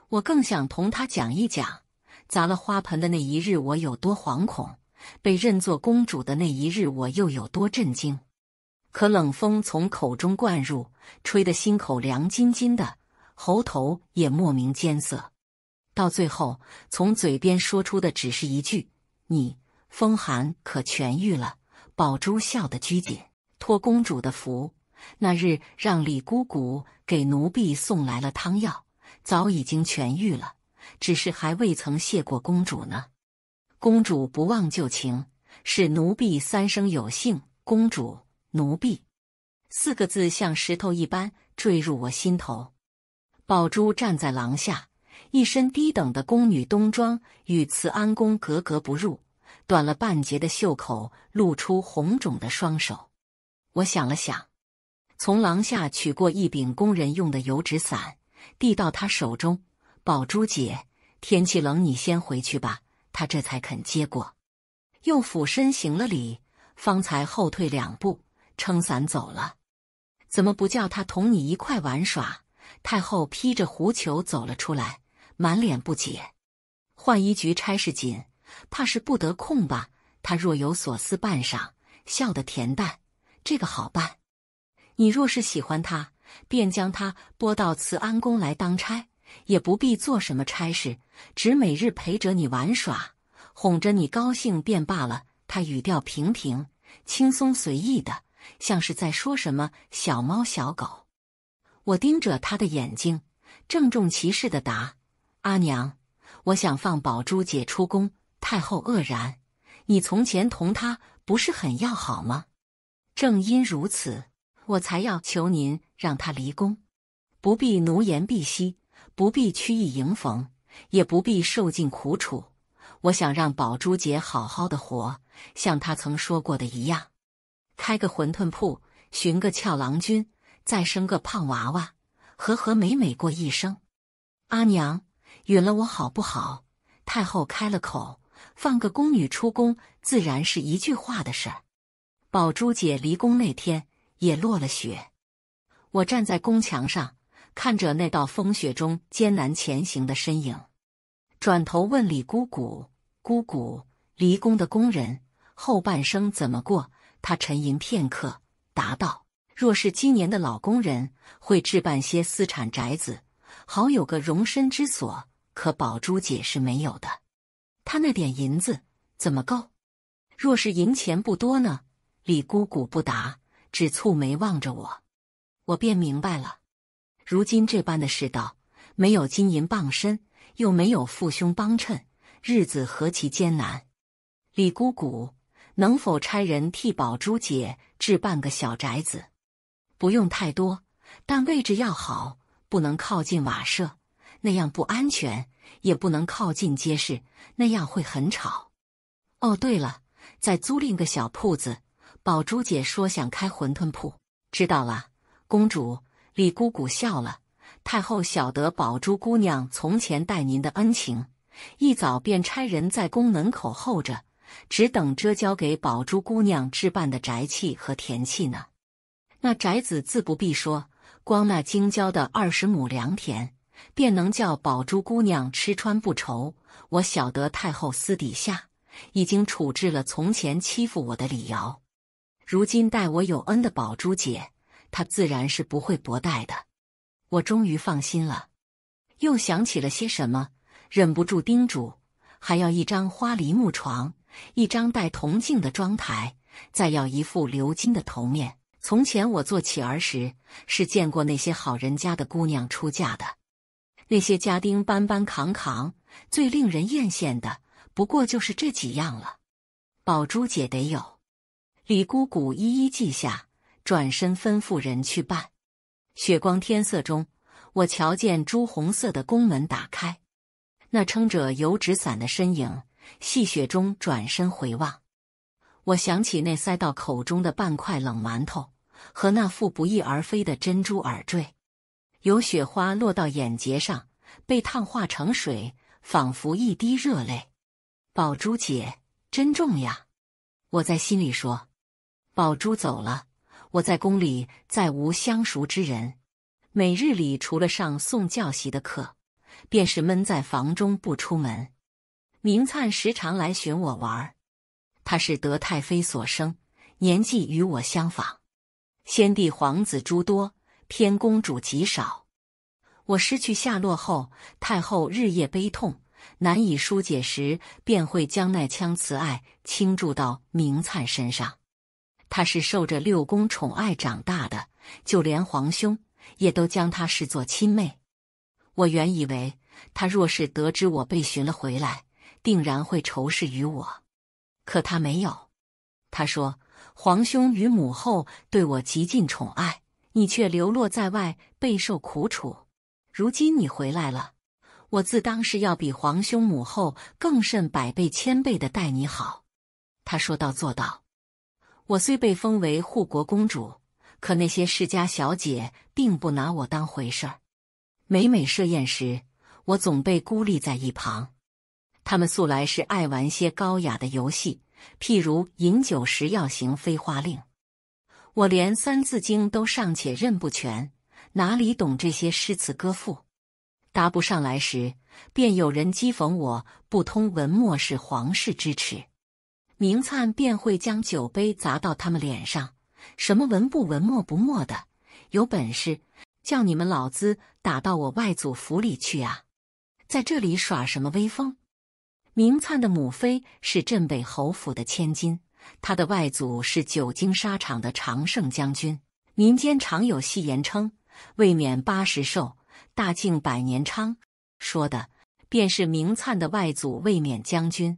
我更想同他讲一讲砸了花盆的那一日，我有多惶恐；被认作公主的那一日，我又有多震惊。可冷风从口中灌入，吹得心口凉津津的，喉头也莫名艰涩。到最后，从嘴边说出的只是一句：“你风寒可痊愈了？”宝珠笑得拘谨。托公主的福，那日让李姑姑给奴婢送来了汤药，早已经痊愈了，只是还未曾谢过公主呢。公主不忘旧情，是奴婢三生有幸。公主，奴婢四个字像石头一般坠入我心头。宝珠站在廊下，一身低等的宫女冬装与慈安宫格格不入，短了半截的袖口露出红肿的双手。我想了想，从廊下取过一柄工人用的油纸伞，递到他手中。宝珠姐，天气冷，你先回去吧。他这才肯接过，又俯身行了礼，方才后退两步，撑伞走了。怎么不叫他同你一块玩耍？太后披着狐裘走了出来，满脸不解。浣衣局差事紧，怕是不得空吧？他若有所思，半晌，笑得恬淡。这个好办，你若是喜欢他，便将他拨到慈安宫来当差，也不必做什么差事，只每日陪着你玩耍，哄着你高兴便罢了。他语调平平，轻松随意的，像是在说什么小猫小狗。我盯着他的眼睛，郑重其事的答：“阿娘，我想放宝珠姐出宫。”太后愕然：“你从前同她不是很要好吗？”正因如此，我才要求您让她离宫，不必奴颜婢膝，不必曲意迎逢，也不必受尽苦楚。我想让宝珠姐好好的活，像她曾说过的一样，开个馄饨铺，寻个俏郎君，再生个胖娃娃，和和美美过一生。阿娘，允了我好不好？太后开了口，放个宫女出宫，自然是一句话的事儿。宝珠姐离宫那天也落了雪，我站在宫墙上看着那道风雪中艰难前行的身影，转头问李姑姑：“姑姑，离宫的宫人后半生怎么过？”她沉吟片刻，答道：“若是今年的老宫人，会置办些私产宅子，好有个容身之所。可宝珠姐是没有的，她那点银子怎么够？若是银钱不多呢？”李姑姑不答，只蹙眉望着我，我便明白了。如今这般的世道，没有金银傍身，又没有父兄帮衬，日子何其艰难！李姑姑能否差人替宝珠姐置办个小宅子？不用太多，但位置要好，不能靠近瓦舍，那样不安全；也不能靠近街市，那样会很吵。哦，对了，再租赁个小铺子。宝珠姐说：“想开馄饨铺，知道了。”公主李姑姑笑了。太后晓得宝珠姑娘从前待您的恩情，一早便差人在宫门口候着，只等着交给宝珠姑娘置办的宅器和田器呢。那宅子自不必说，光那京郊的二十亩良田，便能叫宝珠姑娘吃穿不愁。我晓得太后私底下已经处置了从前欺负我的李瑶。如今待我有恩的宝珠姐，她自然是不会薄待的。我终于放心了，又想起了些什么，忍不住叮嘱：还要一张花梨木床，一张带铜镜的妆台，再要一副鎏金的头面。从前我做乞儿时，是见过那些好人家的姑娘出嫁的，那些家丁搬搬扛扛，最令人艳羡的不过就是这几样了。宝珠姐得有。李姑姑一一记下，转身吩咐人去办。雪光天色中，我瞧见朱红色的宫门打开，那撑着油纸伞的身影，细雪中转身回望。我想起那塞到口中的半块冷馒头，和那副不翼而飞的珍珠耳坠。有雪花落到眼睫上，被烫化成水，仿佛一滴热泪。宝珠姐，珍重呀！我在心里说。宝珠走了，我在宫里再无相熟之人。每日里除了上送教习的课，便是闷在房中不出门。明灿时常来寻我玩儿，他是德太妃所生，年纪与我相仿。先帝皇子诸多，偏公主极少。我失去下落后，太后日夜悲痛，难以纾解时，便会将那腔慈爱倾注到明灿身上。她是受着六宫宠爱长大的，就连皇兄也都将她视作亲妹。我原以为她若是得知我被寻了回来，定然会仇视于我，可她没有。她说：“皇兄与母后对我极尽宠爱，你却流落在外，备受苦楚。如今你回来了，我自当是要比皇兄母后更甚百倍千倍的待你好。”他说到做到。我虽被封为护国公主，可那些世家小姐并不拿我当回事儿。每每设宴时，我总被孤立在一旁。他们素来是爱玩些高雅的游戏，譬如饮酒时要行飞花令。我连《三字经》都尚且认不全，哪里懂这些诗词歌赋？答不上来时，便有人讥讽我不通文墨，是皇室之耻。明灿便会将酒杯砸到他们脸上，什么文不文，墨不墨的，有本事叫你们老子打到我外祖府里去啊！在这里耍什么威风？明灿的母妃是镇北侯府的千金，他的外祖是久经沙场的常胜将军。民间常有戏言称“未免八十寿，大庆百年昌”，说的便是明灿的外祖卫冕将军。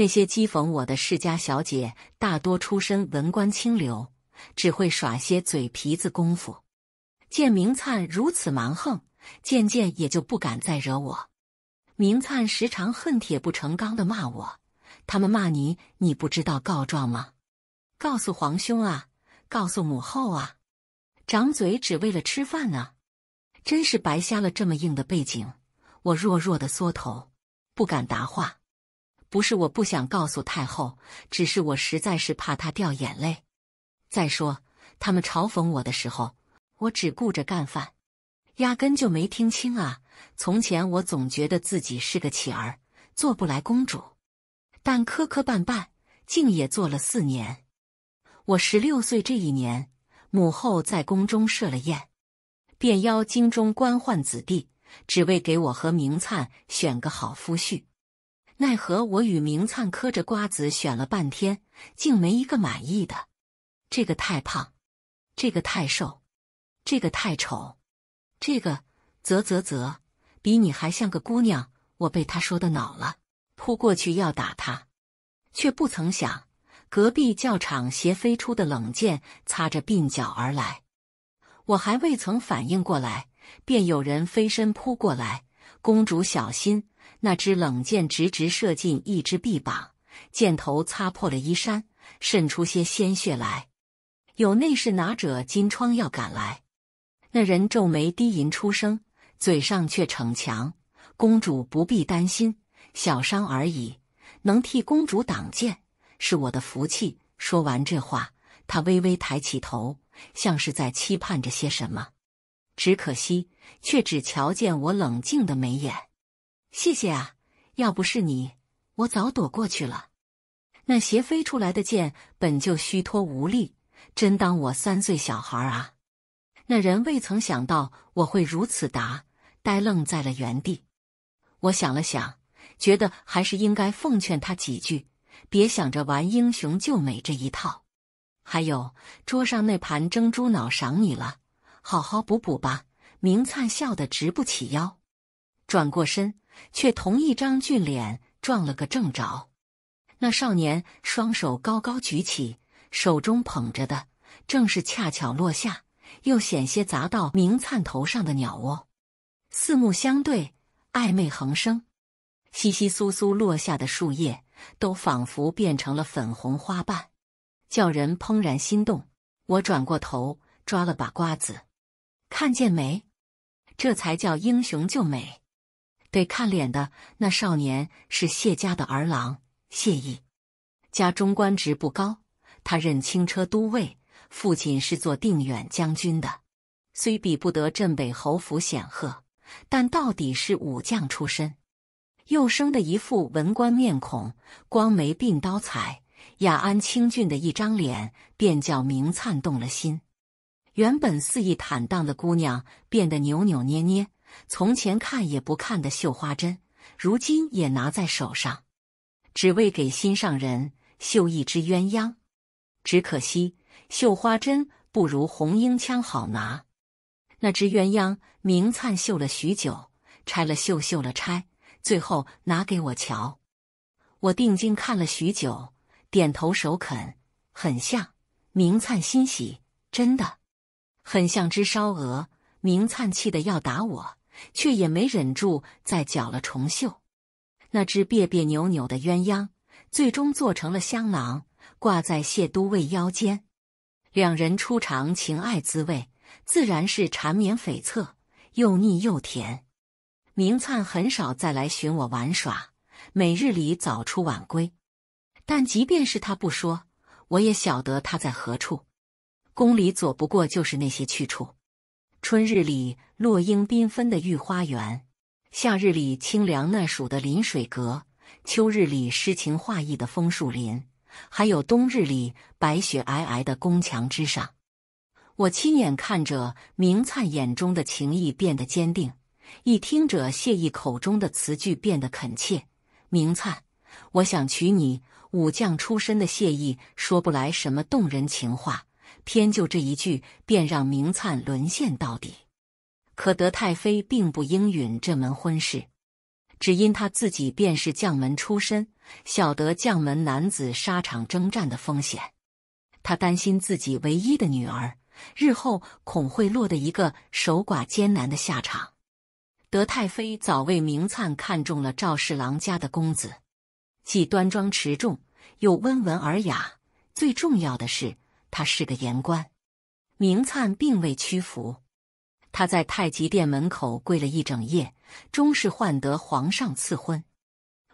那些讥讽我的世家小姐，大多出身文官清流，只会耍些嘴皮子功夫。见明灿如此蛮横，渐渐也就不敢再惹我。明灿时常恨铁不成钢的骂我：“他们骂你，你不知道告状吗？告诉皇兄啊，告诉母后啊！掌嘴只为了吃饭啊，真是白瞎了这么硬的背景。”我弱弱的缩头，不敢答话。不是我不想告诉太后，只是我实在是怕她掉眼泪。再说，他们嘲讽我的时候，我只顾着干饭，压根就没听清啊。从前我总觉得自己是个乞儿，做不来公主，但磕磕绊绊，竟也做了四年。我十六岁这一年，母后在宫中设了宴，便邀京中官宦子弟，只为给我和明灿选个好夫婿。奈何我与明灿磕着瓜子选了半天，竟没一个满意的。这个太胖，这个太瘦，这个太丑，这个啧啧啧，比你还像个姑娘。我被他说的恼了，扑过去要打他，却不曾想隔壁教场斜飞出的冷箭擦着鬓角而来，我还未曾反应过来，便有人飞身扑过来，公主小心。那支冷箭直直射进一只臂膀，箭头擦破了衣衫，渗出些鲜血来。有内侍拿着金疮药赶来，那人皱眉低吟出声，嘴上却逞强：“公主不必担心，小伤而已，能替公主挡箭是我的福气。”说完这话，他微微抬起头，像是在期盼着些什么，只可惜却只瞧见我冷静的眉眼。谢谢啊，要不是你，我早躲过去了。那斜飞出来的箭本就虚脱无力，真当我三岁小孩啊？那人未曾想到我会如此答，呆愣在了原地。我想了想，觉得还是应该奉劝他几句，别想着玩英雄救美这一套。还有桌上那盘蒸猪脑，赏你了，好好补补吧。明灿笑得直不起腰，转过身。却同一张俊脸撞了个正着，那少年双手高高举起，手中捧着的正是恰巧落下又险些砸到明灿头上的鸟窝。四目相对，暧昧横生。稀稀疏疏落下的树叶都仿佛变成了粉红花瓣，叫人怦然心动。我转过头，抓了把瓜子，看见没？这才叫英雄救美。得看脸的那少年是谢家的儿郎谢毅，家中官职不高，他任轻车都尉，父亲是做定远将军的，虽比不得镇北侯府显赫，但到底是武将出身，又生的一副文官面孔，光眉鬓刀彩雅安清俊的一张脸，便叫明灿动了心。原本肆意坦荡的姑娘变得扭扭捏捏。从前看也不看的绣花针，如今也拿在手上，只为给心上人绣一只鸳鸯。只可惜绣花针不如红缨枪好拿。那只鸳鸯明灿绣了许久，拆了绣，绣了拆，最后拿给我瞧。我定睛看了许久，点头首肯，很像。明灿欣喜，真的很像只烧鹅。明灿气得要打我。却也没忍住，再搅了重绣。那只别别扭扭的鸳鸯，最终做成了香囊，挂在谢都尉腰间。两人初尝情爱滋味，自然是缠绵悱恻，又腻又甜。明灿很少再来寻我玩耍，每日里早出晚归。但即便是他不说，我也晓得他在何处。宫里左不过就是那些去处。春日里落英缤纷的御花园，夏日里清凉耐暑的临水阁，秋日里诗情画意的枫树林，还有冬日里白雪皑皑的宫墙之上，我亲眼看着明灿眼中的情意变得坚定，一听者谢意口中的词句变得恳切。明灿，我想娶你。武将出身的谢意说不来什么动人情话。偏就这一句，便让明灿沦陷到底。可德太妃并不应允这门婚事，只因她自己便是将门出身，晓得将门男子沙场征战的风险。他担心自己唯一的女儿日后恐会落得一个守寡艰难的下场。德太妃早为明灿看中了赵侍郎家的公子，既端庄持重，又温文尔雅，最重要的是。他是个言官，明灿并未屈服。他在太极殿门口跪了一整夜，终是换得皇上赐婚。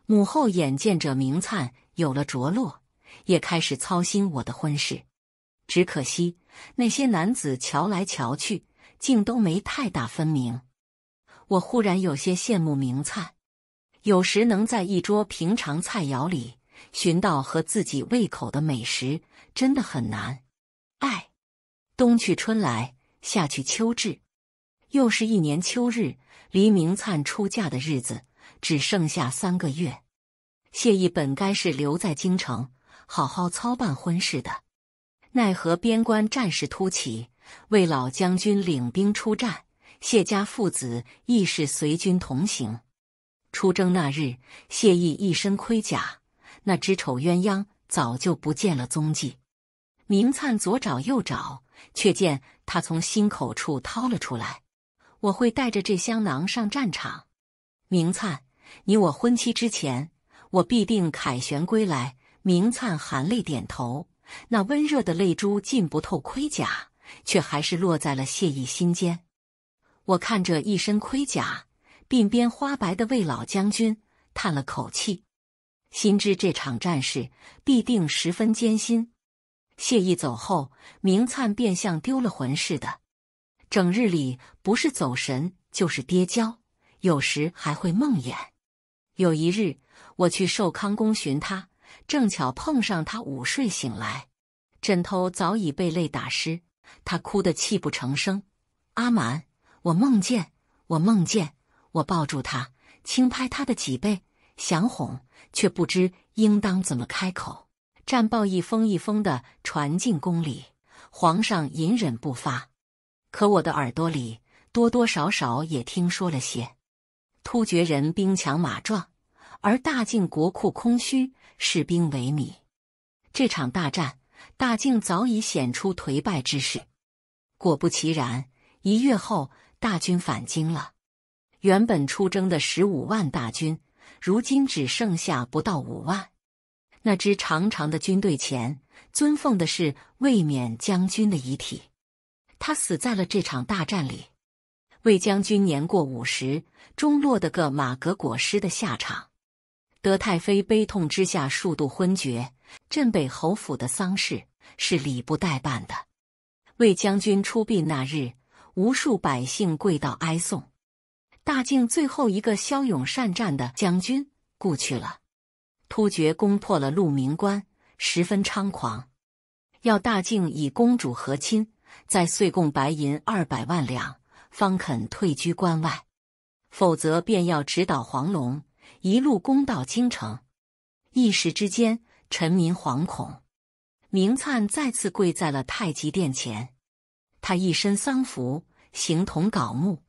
母后眼见着明灿有了着落，也开始操心我的婚事。只可惜那些男子瞧来瞧去，竟都没太大分明。我忽然有些羡慕明灿，有时能在一桌平常菜肴里寻到合自己胃口的美食，真的很难。爱，冬去春来，夏去秋至，又是一年秋日。黎明灿出嫁的日子只剩下三个月。谢意本该是留在京城，好好操办婚事的，奈何边关战事突起，魏老将军领兵出战，谢家父子亦是随军同行。出征那日，谢意一身盔甲，那只丑鸳鸯早就不见了踪迹。明灿左找右找，却见他从心口处掏了出来。我会带着这香囊上战场。明灿，你我婚期之前，我必定凯旋归来。明灿含泪点头，那温热的泪珠浸不透盔甲，却还是落在了谢意心间。我看着一身盔甲、鬓边花白的魏老将军，叹了口气，心知这场战事必定十分艰辛。谢意走后，明灿便像丢了魂似的，整日里不是走神就是跌跤，有时还会梦魇。有一日，我去寿康宫寻他，正巧碰上他午睡醒来，枕头早已被泪打湿，他哭得泣不成声。阿蛮，我梦见，我梦见，我抱住他，轻拍他的脊背，想哄，却不知应当怎么开口。战报一封一封的传进宫里，皇上隐忍不发。可我的耳朵里多多少少也听说了些：突厥人兵强马壮，而大晋国库空虚，士兵萎靡。这场大战，大晋早已显出颓败之势。果不其然，一月后大军返京了。原本出征的十五万大军，如今只剩下不到五万。那支长长的军队前，尊奉的是卫冕将军的遗体。他死在了这场大战里。卫将军年过五十，终落得个马革裹尸的下场。德太妃悲痛之下数度昏厥。镇北侯府的丧事是礼部代办的。卫将军出殡那日，无数百姓跪倒哀送。大晋最后一个骁勇善战的将军故去了。突厥攻破了鹿鸣关，十分猖狂，要大靖以公主和亲，再岁贡白银二百万两，方肯退居关外，否则便要直捣黄龙，一路攻到京城。一时之间，臣民惶恐。明灿再次跪在了太极殿前，他一身丧服，形同槁木。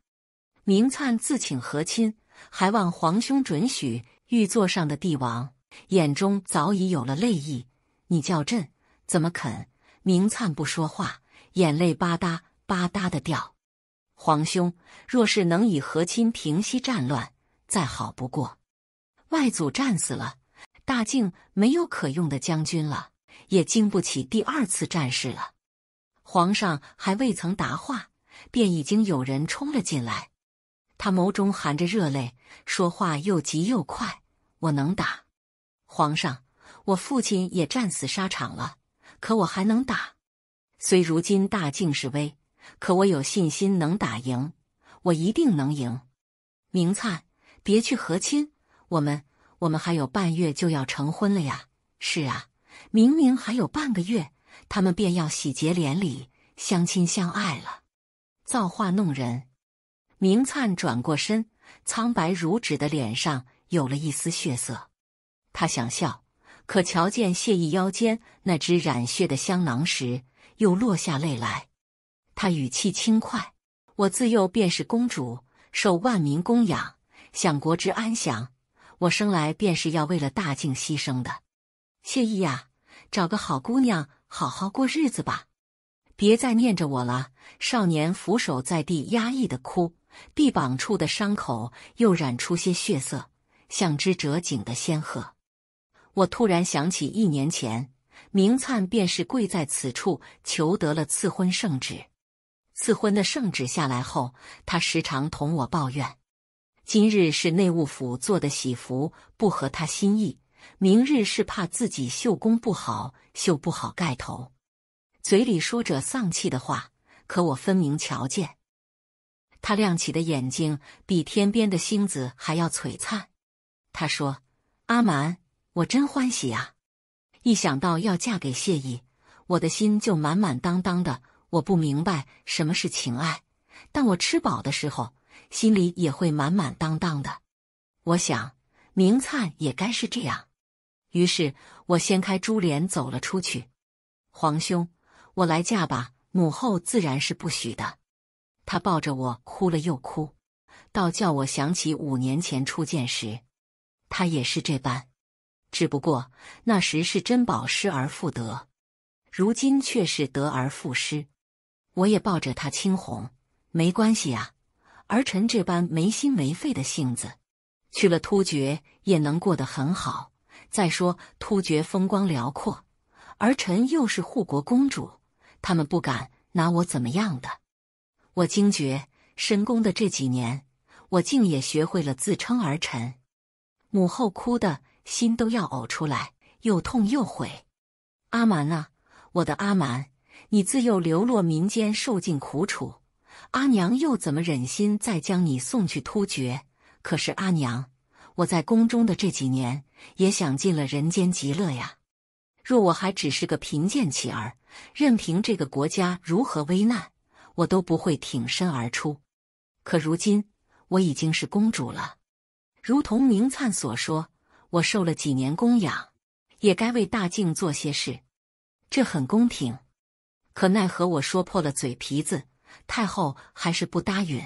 明灿自请和亲，还望皇兄准许。玉座上的帝王。眼中早已有了泪意，你叫朕怎么肯？明灿不说话，眼泪吧嗒吧嗒的掉。皇兄，若是能以和亲平息战乱，再好不过。外祖战死了，大靖没有可用的将军了，也经不起第二次战事了。皇上还未曾答话，便已经有人冲了进来。他眸中含着热泪，说话又急又快：“我能打。”皇上，我父亲也战死沙场了，可我还能打。虽如今大境势危，可我有信心能打赢，我一定能赢。明灿，别去和亲，我们我们还有半月就要成婚了呀。是啊，明明还有半个月，他们便要喜结连理，相亲相爱了。造化弄人。明灿转过身，苍白如纸的脸上有了一丝血色。他想笑，可瞧见谢意腰间那只染血的香囊时，又落下泪来。他语气轻快：“我自幼便是公主，受万民供养，享国之安详。我生来便是要为了大靖牺牲的。”谢意啊，找个好姑娘好好过日子吧，别再念着我了。少年俯首在地，压抑的哭，臂膀处的伤口又染出些血色，像只折颈的仙鹤。我突然想起，一年前明灿便是跪在此处求得了赐婚圣旨。赐婚的圣旨下来后，他时常同我抱怨：今日是内务府做的喜服不合他心意，明日是怕自己绣工不好绣不好盖头。嘴里说着丧气的话，可我分明瞧见他亮起的眼睛比天边的星子还要璀璨。他说：“阿蛮。”我真欢喜啊！一想到要嫁给谢意，我的心就满满当当的。我不明白什么是情爱，但我吃饱的时候，心里也会满满当当的。我想明灿也该是这样。于是，我掀开珠帘走了出去。皇兄，我来嫁吧。母后自然是不许的。他抱着我哭了又哭，倒叫我想起五年前初见时，他也是这般。只不过那时是珍宝失而复得，如今却是得而复失。我也抱着他轻哄，没关系啊，儿臣这般没心没肺的性子，去了突厥也能过得很好。再说突厥风光辽阔，儿臣又是护国公主，他们不敢拿我怎么样的。我惊觉，深宫的这几年，我竟也学会了自称儿臣。母后哭的。心都要呕出来，又痛又悔。阿蛮啊，我的阿蛮，你自幼流落民间，受尽苦楚。阿娘又怎么忍心再将你送去突厥？可是阿娘，我在宫中的这几年，也享尽了人间极乐呀。若我还只是个贫贱乞儿，任凭这个国家如何危难，我都不会挺身而出。可如今，我已经是公主了，如同明灿所说。我受了几年供养，也该为大靖做些事，这很公平。可奈何我说破了嘴皮子，太后还是不答允。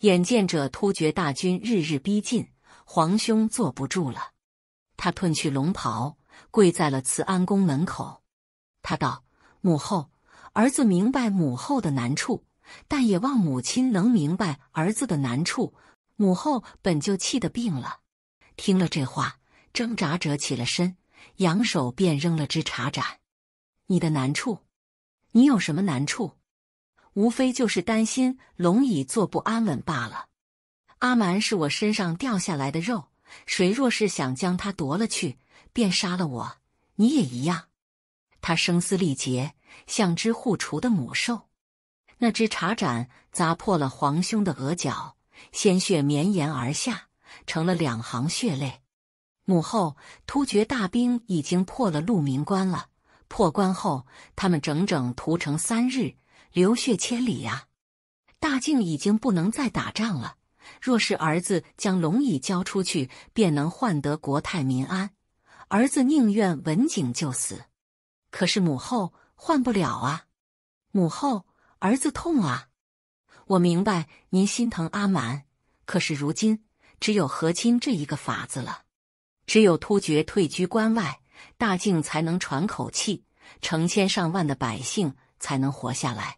眼见着突厥大军日日逼近，皇兄坐不住了，他褪去龙袍，跪在了慈安宫门口。他道：“母后，儿子明白母后的难处，但也望母亲能明白儿子的难处。母后本就气得病了。”听了这话，挣扎着起了身，扬手便扔了只茶盏。你的难处，你有什么难处？无非就是担心龙椅坐不安稳罢了。阿蛮是我身上掉下来的肉，谁若是想将他夺了去，便杀了我。你也一样。他声嘶力竭，像只护雏的母兽。那只茶盏砸破了皇兄的额角，鲜血绵延而下。成了两行血泪，母后，突厥大兵已经破了鹿鸣关了。破关后，他们整整屠城三日，流血千里啊！大靖已经不能再打仗了。若是儿子将龙椅交出去，便能换得国泰民安。儿子宁愿文景就死，可是母后换不了啊！母后，儿子痛啊！我明白您心疼阿蛮，可是如今。只有和亲这一个法子了，只有突厥退居关外，大晋才能喘口气，成千上万的百姓才能活下来。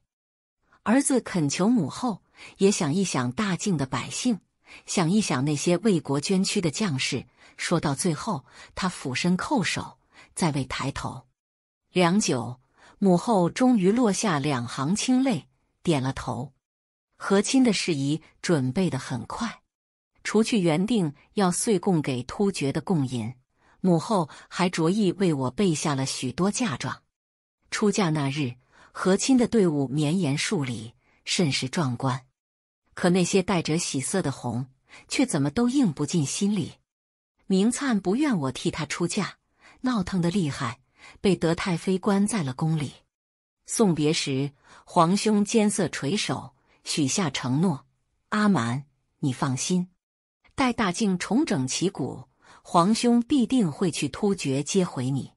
儿子恳求母后，也想一想大晋的百姓，想一想那些为国捐躯的将士。说到最后，他俯身叩首，再未抬头。良久，母后终于落下两行清泪，点了头。和亲的事宜准备得很快。除去原定要岁供给突厥的贡银，母后还着意为我备下了许多嫁妆。出嫁那日，和亲的队伍绵延数里，甚是壮观。可那些带着喜色的红，却怎么都映不进心里。明灿不愿我替他出嫁，闹腾的厉害，被德太妃关在了宫里。送别时，皇兄艰涩垂首，许下承诺：“阿蛮，你放心。”待大境重整旗鼓，皇兄必定会去突厥接回你。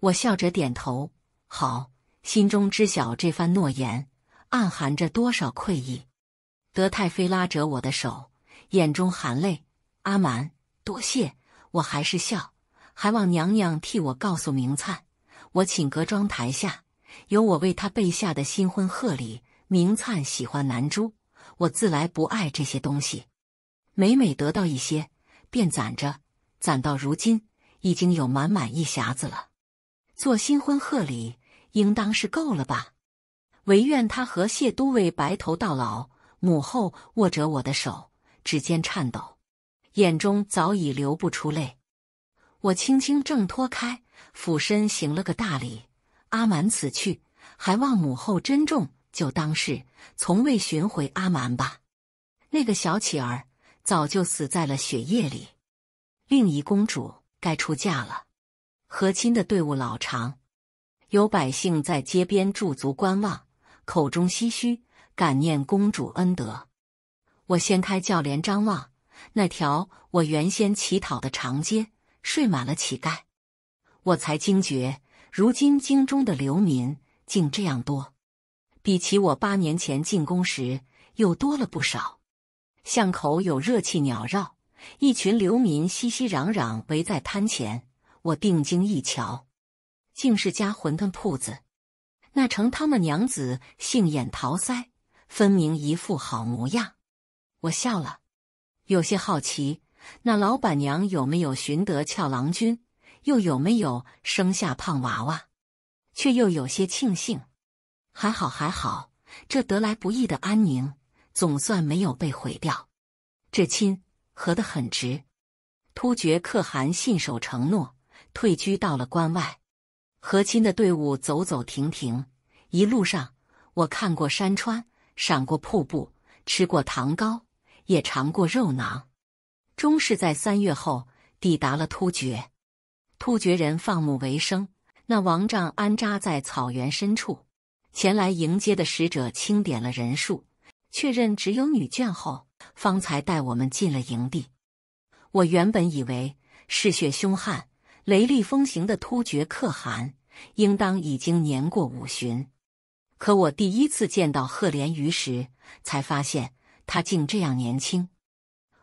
我笑着点头，好，心中知晓这番诺言暗含着多少愧意。德太妃拉着我的手，眼中含泪：“阿蛮，多谢。”我还是笑，还望娘娘替我告诉明灿，我寝阁妆台下有我为他备下的新婚贺礼。明灿喜欢南珠，我自来不爱这些东西。每每得到一些，便攒着，攒到如今已经有满满一匣子了。做新婚贺礼，应当是够了吧？唯愿他和谢都尉白头到老。母后握着我的手，指尖颤抖，眼中早已流不出泪。我轻轻挣脱开，俯身行了个大礼。阿蛮此去，还望母后珍重，就当是从未寻回阿蛮吧。那个小乞儿。早就死在了血液里。另一公主该出嫁了，和亲的队伍老长，有百姓在街边驻足观望，口中唏嘘，感念公主恩德。我掀开轿帘张望，那条我原先乞讨的长街，睡满了乞丐。我才惊觉，如今京中的流民竟这样多，比起我八年前进宫时，又多了不少。巷口有热气鸟绕，一群流民熙熙攘攘围在摊前。我定睛一瞧，竟是家馄饨铺子。那盛汤的娘子杏眼桃腮，分明一副好模样。我笑了，有些好奇：那老板娘有没有寻得俏郎君？又有没有生下胖娃娃？却又有些庆幸，还好还好，这得来不易的安宁。总算没有被毁掉，这亲合得很值。突厥可汗信守承诺，退居到了关外。和亲的队伍走走停停，一路上我看过山川，赏过瀑布，吃过糖糕，也尝过肉囊。终是在三月后抵达了突厥。突厥人放牧为生，那王帐安扎在草原深处。前来迎接的使者清点了人数。确认只有女眷后，方才带我们进了营地。我原本以为嗜血凶悍、雷厉风行的突厥可汗，应当已经年过五旬，可我第一次见到赫连瑜时，才发现他竟这样年轻。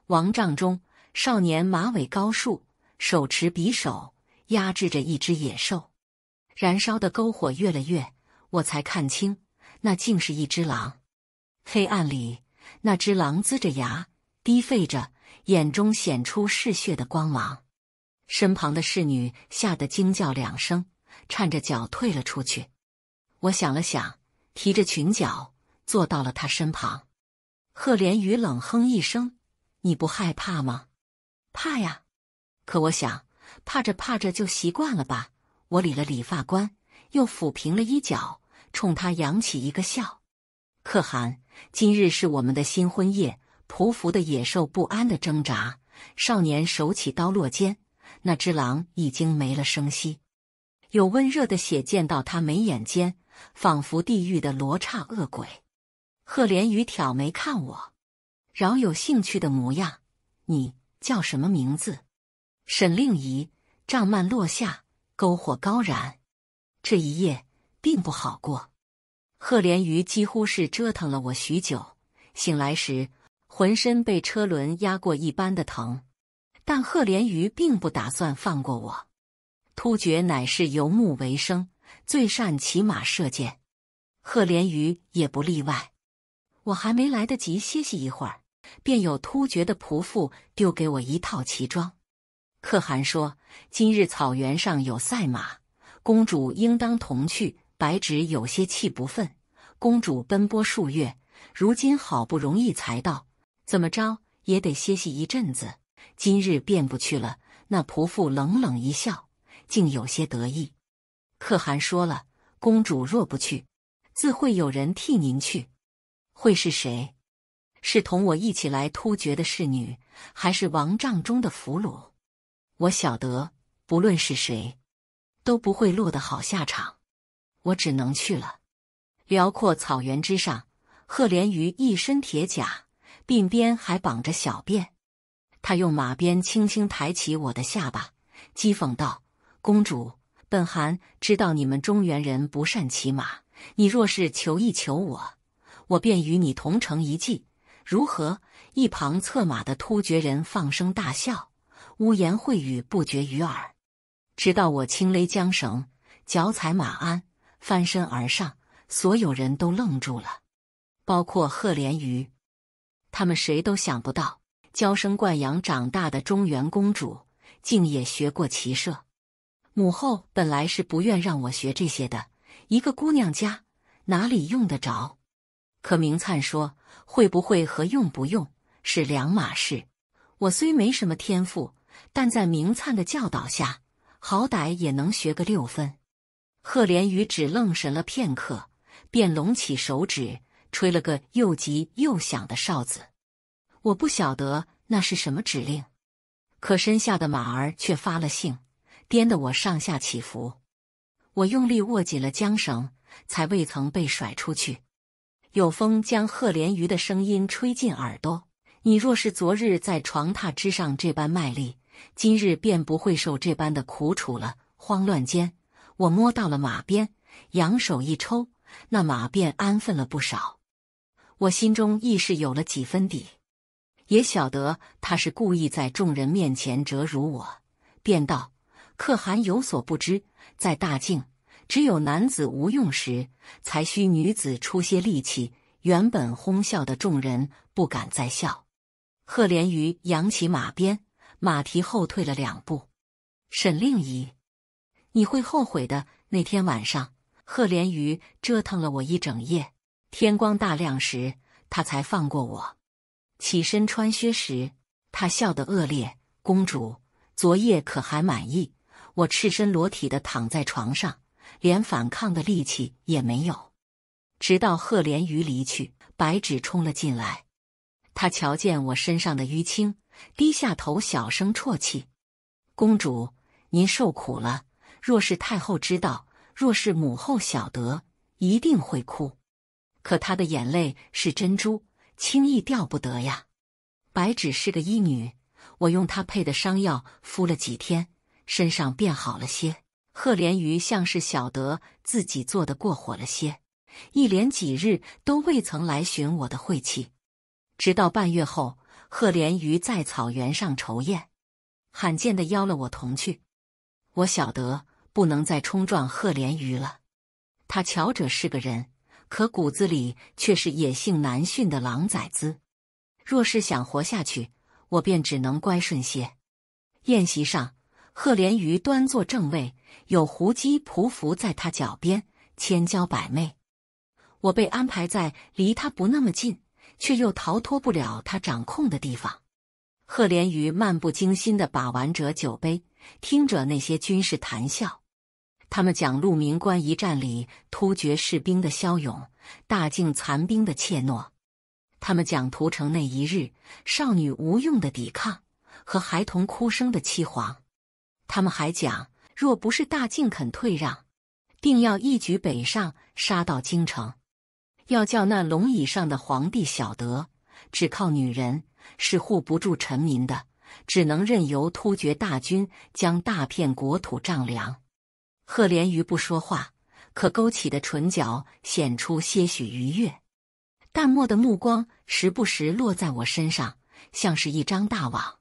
王帐中，少年马尾高束，手持匕首，压制着一只野兽。燃烧的篝火越了越，我才看清，那竟是一只狼。黑暗里，那只狼龇着牙低吠着，眼中显出嗜血的光芒。身旁的侍女吓得惊叫两声，颤着脚退了出去。我想了想，提着裙角坐到了他身旁。赫连宇冷哼一声：“你不害怕吗？”“怕呀。”可我想，怕着怕着就习惯了吧。我理了理发冠，又抚平了衣角，冲他扬起一个笑：“可汗。”今日是我们的新婚夜，匍匐的野兽不安的挣扎。少年手起刀落间，那只狼已经没了声息，有温热的血溅到他眉眼间，仿佛地狱的罗刹恶鬼。贺连宇挑眉看我，饶有兴趣的模样。你叫什么名字？沈令仪。帐幔落下，篝火高燃，这一夜并不好过。赫连鱼几乎是折腾了我许久，醒来时浑身被车轮压过一般的疼。但赫连鱼并不打算放过我。突厥乃是游牧为生，最善骑马射箭，赫连鱼也不例外。我还没来得及歇息一会儿，便有突厥的仆妇丢给我一套奇装。可汗说：“今日草原上有赛马，公主应当同去。”白芷有些气不忿，公主奔波数月，如今好不容易才到，怎么着也得歇息一阵子。今日便不去了。那仆妇冷冷一笑，竟有些得意。可汗说了，公主若不去，自会有人替您去。会是谁？是同我一起来突厥的侍女，还是王帐中的俘虏？我晓得，不论是谁，都不会落得好下场。我只能去了。辽阔草原之上，贺连于一身铁甲，鬓边还绑着小辫。他用马鞭轻轻抬起我的下巴，讥讽道：“公主，本汗知道你们中原人不善骑马，你若是求一求我，我便与你同乘一骑，如何？”一旁策马的突厥人放声大笑，污言秽语不绝于耳。直到我轻勒缰绳，脚踩马鞍。翻身而上，所有人都愣住了，包括赫连瑜。他们谁都想不到，娇生惯养长大的中原公主，竟也学过骑射。母后本来是不愿让我学这些的，一个姑娘家哪里用得着？可明灿说：“会不会和用不用是两码事。我虽没什么天赋，但在明灿的教导下，好歹也能学个六分。”贺连宇只愣神了片刻，便拢起手指，吹了个又急又响的哨子。我不晓得那是什么指令，可身下的马儿却发了性，颠得我上下起伏。我用力握紧了缰绳，才未曾被甩出去。有风将贺连鱼的声音吹进耳朵。你若是昨日在床榻之上这般卖力，今日便不会受这般的苦楚了。慌乱间。我摸到了马鞭，扬手一抽，那马便安分了不少。我心中亦是有了几分底，也晓得他是故意在众人面前折辱我，便道：“可汗有所不知，在大境，只有男子无用时，才需女子出些力气。”原本哄笑的众人不敢再笑。贺连于扬起马鞭，马蹄后退了两步。沈令仪。你会后悔的。那天晚上，赫连鱼折腾了我一整夜，天光大亮时，他才放过我。起身穿靴时，他笑得恶劣。公主，昨夜可还满意？我赤身裸体的躺在床上，连反抗的力气也没有。直到赫连鱼离去，白芷冲了进来，他瞧见我身上的淤青，低下头小声啜泣：“公主，您受苦了。”若是太后知道，若是母后晓得，一定会哭。可她的眼泪是珍珠，轻易掉不得呀。白芷是个医女，我用她配的伤药敷了几天，身上变好了些。贺连瑜像是晓得自己做的过火了些，一连几日都未曾来寻我的晦气。直到半月后，贺连瑜在草原上愁宴，罕见的邀了我同去。我晓得。不能再冲撞贺连瑜了。他瞧着是个人，可骨子里却是野性难驯的狼崽子。若是想活下去，我便只能乖顺些。宴席上，贺连瑜端坐正位，有胡姬匍匐在他脚边，千娇百媚。我被安排在离他不那么近，却又逃脱不了他掌控的地方。贺连瑜漫不经心地把玩着酒杯，听着那些军士谈笑。他们讲鹿鸣关一战里突厥士兵的骁勇，大晋残兵的怯懦；他们讲屠城那一日少女无用的抵抗和孩童哭声的凄惶；他们还讲，若不是大晋肯退让，定要一举北上，杀到京城，要叫那龙椅上的皇帝晓得，只靠女人是护不住臣民的，只能任由突厥大军将大片国土丈量。贺连瑜不说话，可勾起的唇角显出些许愉悦，淡漠的目光时不时落在我身上，像是一张大网。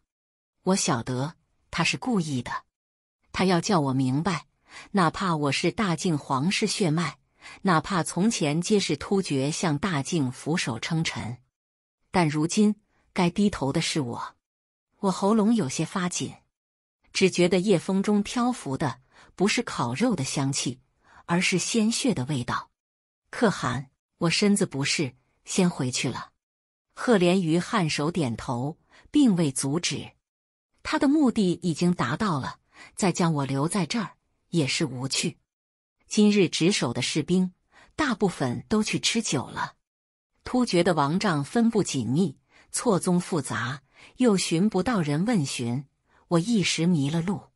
我晓得他是故意的，他要叫我明白，哪怕我是大晋皇室血脉，哪怕从前皆是突厥向大晋俯首称臣，但如今该低头的是我。我喉咙有些发紧，只觉得夜风中漂浮的。不是烤肉的香气，而是鲜血的味道。可汗，我身子不适，先回去了。赫连于颔首点头，并未阻止。他的目的已经达到了，再将我留在这儿也是无趣。今日值守的士兵大部分都去吃酒了。突厥的王帐分布紧密，错综复杂，又寻不到人问询，我一时迷了路。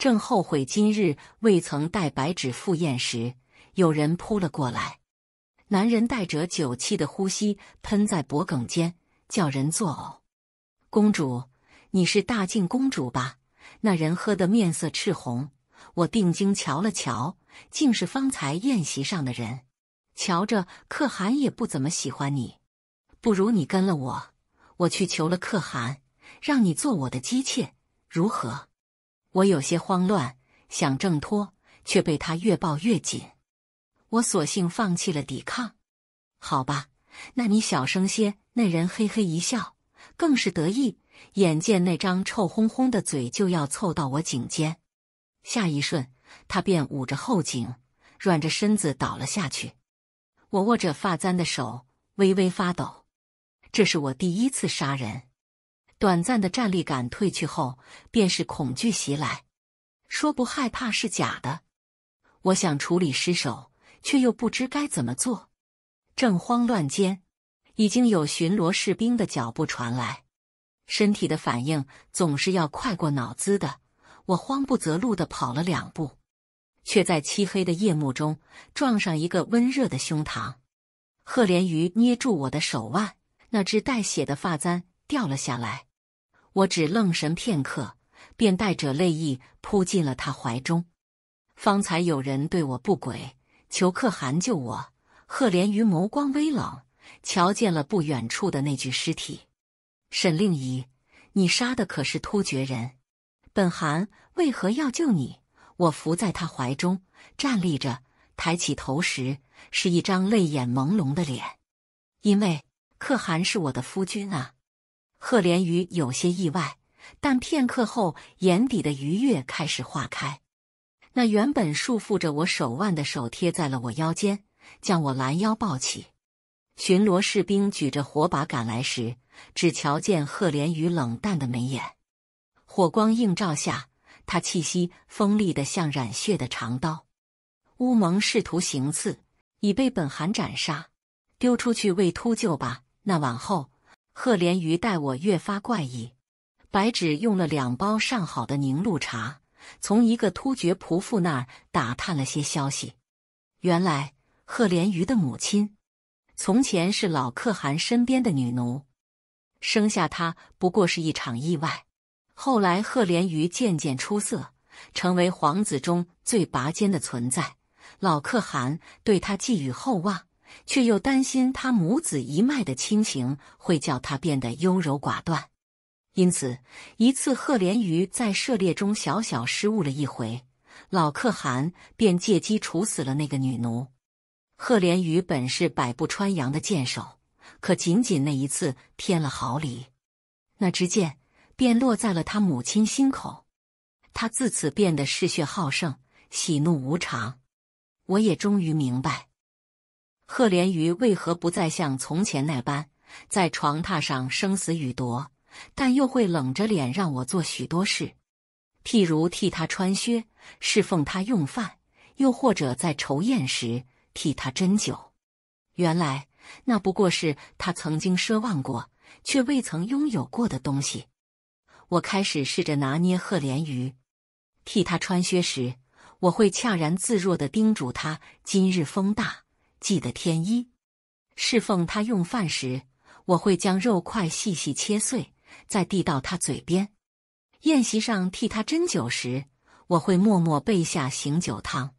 正后悔今日未曾带白芷赴宴时，有人扑了过来。男人带着酒气的呼吸喷在脖颈间，叫人作呕。公主，你是大晋公主吧？那人喝得面色赤红。我定睛瞧了瞧，竟是方才宴席上的人。瞧着可汗也不怎么喜欢你，不如你跟了我，我去求了可汗，让你做我的姬妾，如何？我有些慌乱，想挣脱，却被他越抱越紧。我索性放弃了抵抗。好吧，那你小声些。那人嘿嘿一笑，更是得意。眼见那张臭烘烘的嘴就要凑到我颈间，下一瞬，他便捂着后颈，软着身子倒了下去。我握着发簪的手微微发抖。这是我第一次杀人。短暂的站立感褪去后，便是恐惧袭来。说不害怕是假的。我想处理失手，却又不知该怎么做。正慌乱间，已经有巡逻士兵的脚步传来。身体的反应总是要快过脑子的，我慌不择路的跑了两步，却在漆黑的夜幕中撞上一个温热的胸膛。贺连鱼捏住我的手腕，那只带血的发簪掉了下来。我只愣神片刻，便带着泪意扑进了他怀中。方才有人对我不轨，求可汗救我。赫连于眸光微冷，瞧见了不远处的那具尸体。沈令仪，你杀的可是突厥人？本汗为何要救你？我伏在他怀中站立着，抬起头时是一张泪眼朦胧的脸。因为可汗是我的夫君啊。赫连宇有些意外，但片刻后眼底的愉悦开始化开。那原本束缚着我手腕的手贴在了我腰间，将我拦腰抱起。巡逻士兵举着火把赶来时，只瞧见赫连宇冷淡的眉眼。火光映照下，他气息锋利的像染血的长刀。乌蒙试图行刺，已被本寒斩杀，丢出去喂秃鹫吧。那往后。赫连瑜待我越发怪异。白芷用了两包上好的凝露茶，从一个突厥仆妇那儿打探了些消息。原来，赫连瑜的母亲，从前是老可汗身边的女奴，生下她不过是一场意外。后来，赫连瑜渐渐出色，成为皇子中最拔尖的存在。老可汗对他寄予厚望。却又担心他母子一脉的亲情会叫他变得优柔寡断，因此一次，贺连瑜在射猎中小小失误了一回，老可汗便借机处死了那个女奴。贺连玉本是百步穿杨的箭手，可仅仅那一次偏了毫厘，那支箭便落在了他母亲心口。他自此变得嗜血好胜，喜怒无常。我也终于明白。赫连雨为何不再像从前那般在床榻上生死与夺，但又会冷着脸让我做许多事，譬如替他穿靴、侍奉他用饭，又或者在酬宴时替他斟酒。原来那不过是他曾经奢望过却未曾拥有过的东西。我开始试着拿捏赫连雨，替他穿靴时，我会恰然自若地叮嘱他：“今日风大。”记得天一侍奉他用饭时，我会将肉块细细切碎，再递到他嘴边。宴席上替他斟酒时，我会默默备下醒酒汤。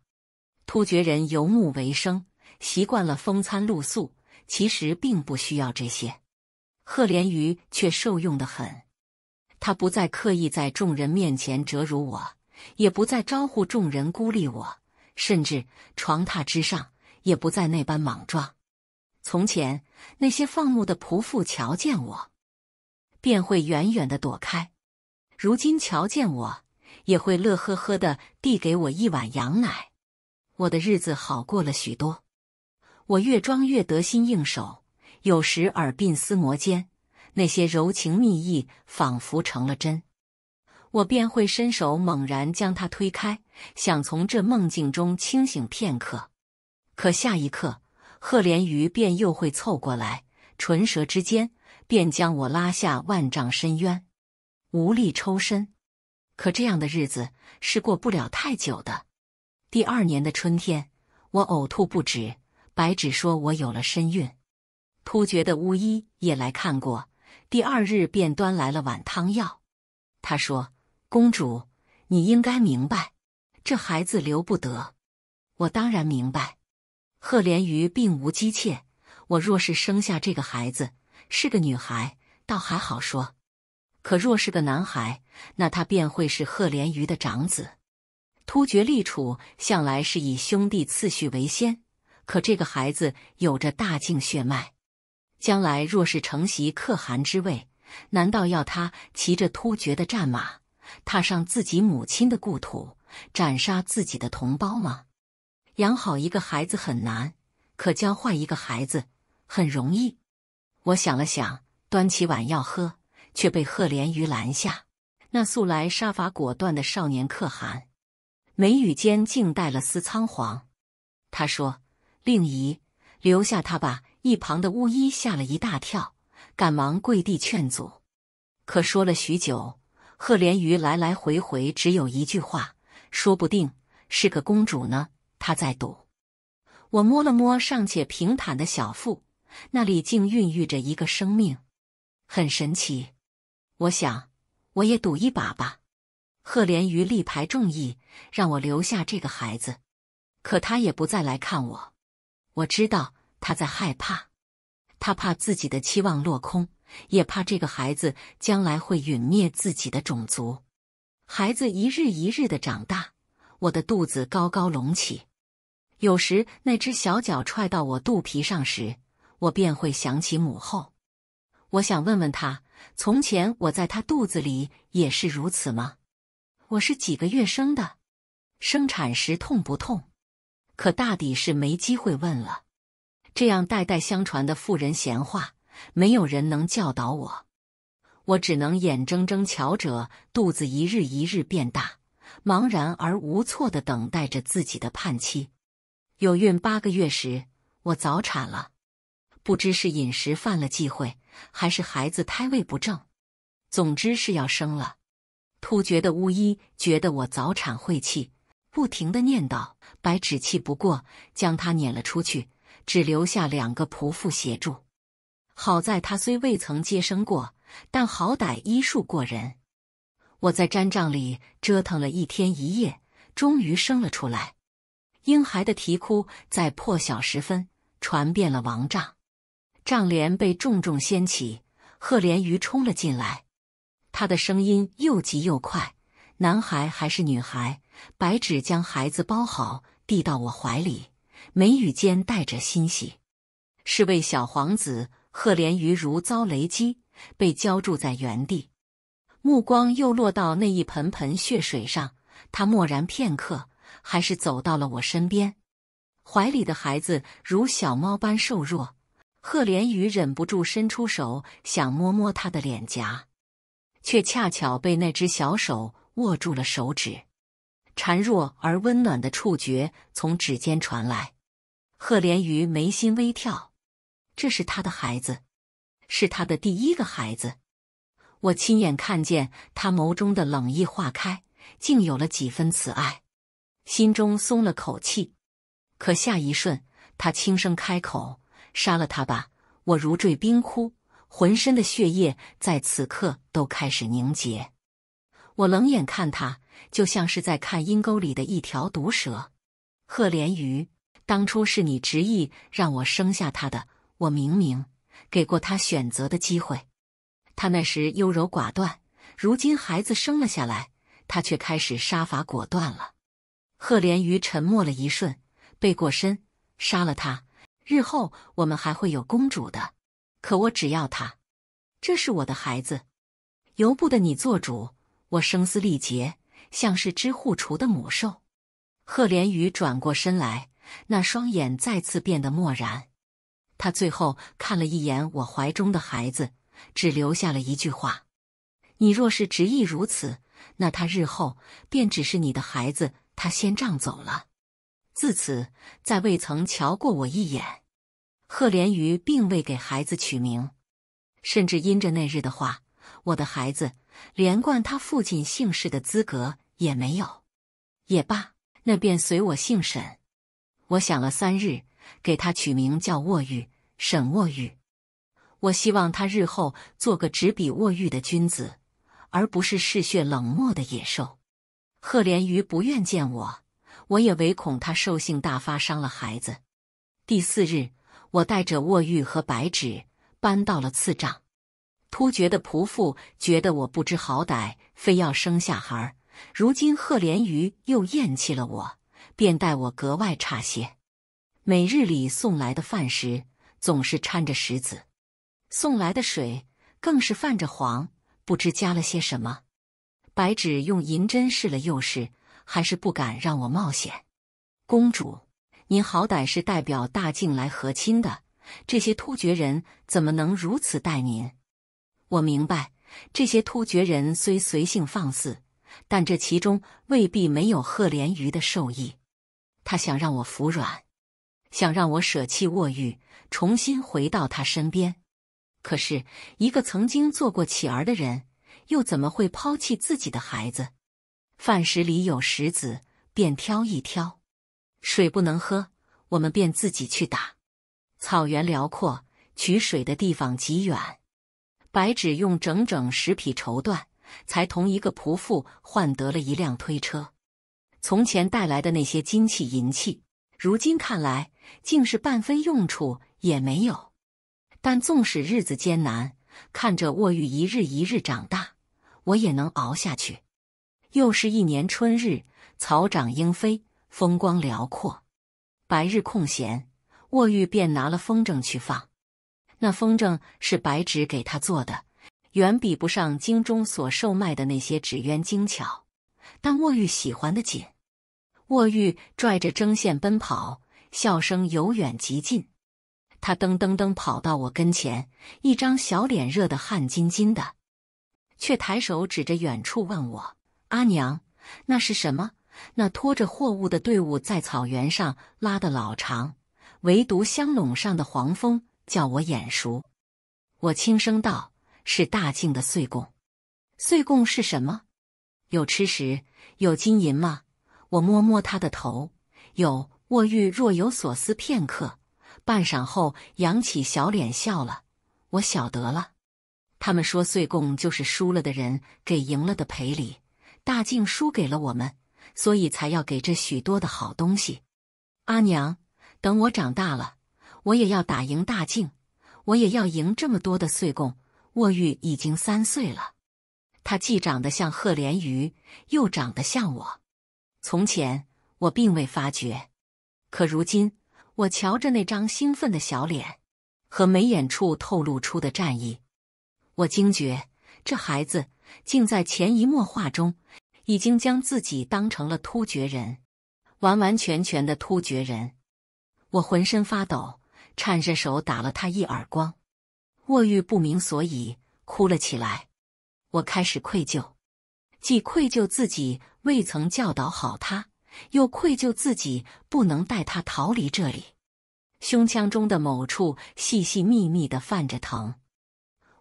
突厥人游牧为生，习惯了风餐露宿，其实并不需要这些。贺连瑜却受用的很，他不再刻意在众人面前折辱我，也不再招呼众人孤立我，甚至床榻之上。也不再那般莽撞。从前那些放牧的仆妇瞧见我，便会远远的躲开；如今瞧见我，也会乐呵呵的递给我一碗羊奶。我的日子好过了许多。我越装越得心应手，有时耳鬓厮磨间，那些柔情蜜意仿佛成了真，我便会伸手猛然将他推开，想从这梦境中清醒片刻。可下一刻，贺连瑜便又会凑过来，唇舌之间便将我拉下万丈深渊，无力抽身。可这样的日子是过不了太久的。第二年的春天，我呕吐不止，白芷说我有了身孕。突厥的巫医也来看过，第二日便端来了碗汤药。他说：“公主，你应该明白，这孩子留不得。”我当然明白。赫连愉并无姬妾，我若是生下这个孩子是个女孩，倒还好说；可若是个男孩，那他便会是赫连愉的长子。突厥立储向来是以兄弟次序为先，可这个孩子有着大晋血脉，将来若是承袭可汗之位，难道要他骑着突厥的战马，踏上自己母亲的故土，斩杀自己的同胞吗？养好一个孩子很难，可教坏一个孩子很容易。我想了想，端起碗要喝，却被贺连于拦下。那素来杀伐果断的少年可汗，眉宇间竟带了丝仓皇。他说：“令仪，留下他吧。”一旁的巫医吓了一大跳，赶忙跪地劝阻。可说了许久，贺连于来来回回只有一句话：“说不定是个公主呢。”他在赌，我摸了摸尚且平坦的小腹，那里竟孕育着一个生命，很神奇。我想，我也赌一把吧。赫连于力排众议，让我留下这个孩子，可他也不再来看我。我知道他在害怕，他怕自己的期望落空，也怕这个孩子将来会陨灭自己的种族。孩子一日一日的长大，我的肚子高高隆起。有时那只小脚踹到我肚皮上时，我便会想起母后。我想问问他，从前我在他肚子里也是如此吗？我是几个月生的？生产时痛不痛？可大抵是没机会问了。这样代代相传的妇人闲话，没有人能教导我，我只能眼睁睁瞧着肚子一日一日变大，茫然而无措的等待着自己的盼期。有孕八个月时，我早产了，不知是饮食犯了忌讳，还是孩子胎位不正，总之是要生了。突厥的巫医觉得我早产晦气，不停的念叨，白芷气不过，将他撵了出去，只留下两个仆妇协助。好在他虽未曾接生过，但好歹医术过人。我在毡帐里折腾了一天一夜，终于生了出来。婴孩的啼哭在破晓时分传遍了王帐，帐帘被重重掀起，赫连瑜冲了进来。他的声音又急又快：“男孩还是女孩？”白纸将孩子包好，递到我怀里，眉宇间带着欣喜。是位小皇子赫连瑜如遭雷击，被浇筑在原地，目光又落到那一盆盆血水上。他默然片刻。还是走到了我身边，怀里的孩子如小猫般瘦弱，贺连宇忍不住伸出手想摸摸他的脸颊，却恰巧被那只小手握住了手指。孱弱而温暖的触觉从指尖传来，贺连宇眉心微跳，这是他的孩子，是他的第一个孩子。我亲眼看见他眸中的冷意化开，竟有了几分慈爱。心中松了口气，可下一瞬，他轻声开口：“杀了他吧。”我如坠冰窟，浑身的血液在此刻都开始凝结。我冷眼看他，就像是在看阴沟里的一条毒蛇。贺连瑜，当初是你执意让我生下他的，我明明给过他选择的机会，他那时优柔寡断，如今孩子生了下来，他却开始杀伐果断了。赫连于沉默了一瞬，背过身杀了他。日后我们还会有公主的，可我只要他，这是我的孩子，由不得你做主。我声嘶力竭，像是只护厨的母兽。赫连于转过身来，那双眼再次变得漠然。他最后看了一眼我怀中的孩子，只留下了一句话：“你若是执意如此，那他日后便只是你的孩子。”他先杖走了，自此再未曾瞧过我一眼。贺连瑜并未给孩子取名，甚至因着那日的话，我的孩子连冠他父亲姓氏的资格也没有。也罢，那便随我姓沈。我想了三日，给他取名叫卧玉，沈卧玉。我希望他日后做个执笔卧玉的君子，而不是嗜血冷漠的野兽。赫连瑜不愿见我，我也唯恐他兽性大发，伤了孩子。第四日，我带着沃玉和白芷搬到了次帐。突厥的仆妇觉得我不知好歹，非要生下孩儿。如今赫连瑜又厌弃了我，便待我格外差些。每日里送来的饭食总是掺着石子，送来的水更是泛着黄，不知加了些什么。白芷用银针试了又试，还是不敢让我冒险。公主，您好歹是代表大晋来和亲的，这些突厥人怎么能如此待您？我明白，这些突厥人虽随性放肆，但这其中未必没有贺连瑜的授意。他想让我服软，想让我舍弃沃玉，重新回到他身边。可是，一个曾经做过乞儿的人。又怎么会抛弃自己的孩子？饭食里有石子，便挑一挑；水不能喝，我们便自己去打。草原辽阔，取水的地方极远。白纸用整整十匹绸缎，才同一个仆妇换得了一辆推车。从前带来的那些金器银器，如今看来竟是半分用处也没有。但纵使日子艰难，看着沃玉一日一日长大。我也能熬下去。又是一年春日，草长莺飞，风光辽阔。白日空闲，沃玉便拿了风筝去放。那风筝是白纸给他做的，远比不上京中所售卖的那些纸鸢精巧，但沃玉喜欢的紧。沃玉拽着针线奔跑，笑声由远及近。他噔噔噔跑到我跟前，一张小脸热的汗津津的。却抬手指着远处问我：“阿娘，那是什么？那拖着货物的队伍在草原上拉得老长，唯独香笼上的黄蜂叫我眼熟。”我轻声道：“是大境的岁贡。”“岁贡是什么？有吃食，有金银吗？”我摸摸他的头。有沃玉若有所思片刻，半晌后扬起小脸笑了：“我晓得了。”他们说，岁贡就是输了的人给赢了的赔礼。大靖输给了我们，所以才要给这许多的好东西。阿娘，等我长大了，我也要打赢大靖，我也要赢这么多的岁贡。沃玉已经三岁了，他既长得像赫连瑜，又长得像我。从前我并未发觉，可如今我瞧着那张兴奋的小脸，和眉眼处透露出的战意。我惊觉，这孩子竟在潜移默化中已经将自己当成了突厥人，完完全全的突厥人。我浑身发抖，颤着手打了他一耳光。沃玉不明所以，哭了起来。我开始愧疚，既愧疚自己未曾教导好他，又愧疚自己不能带他逃离这里。胸腔中的某处细细密密的泛着疼。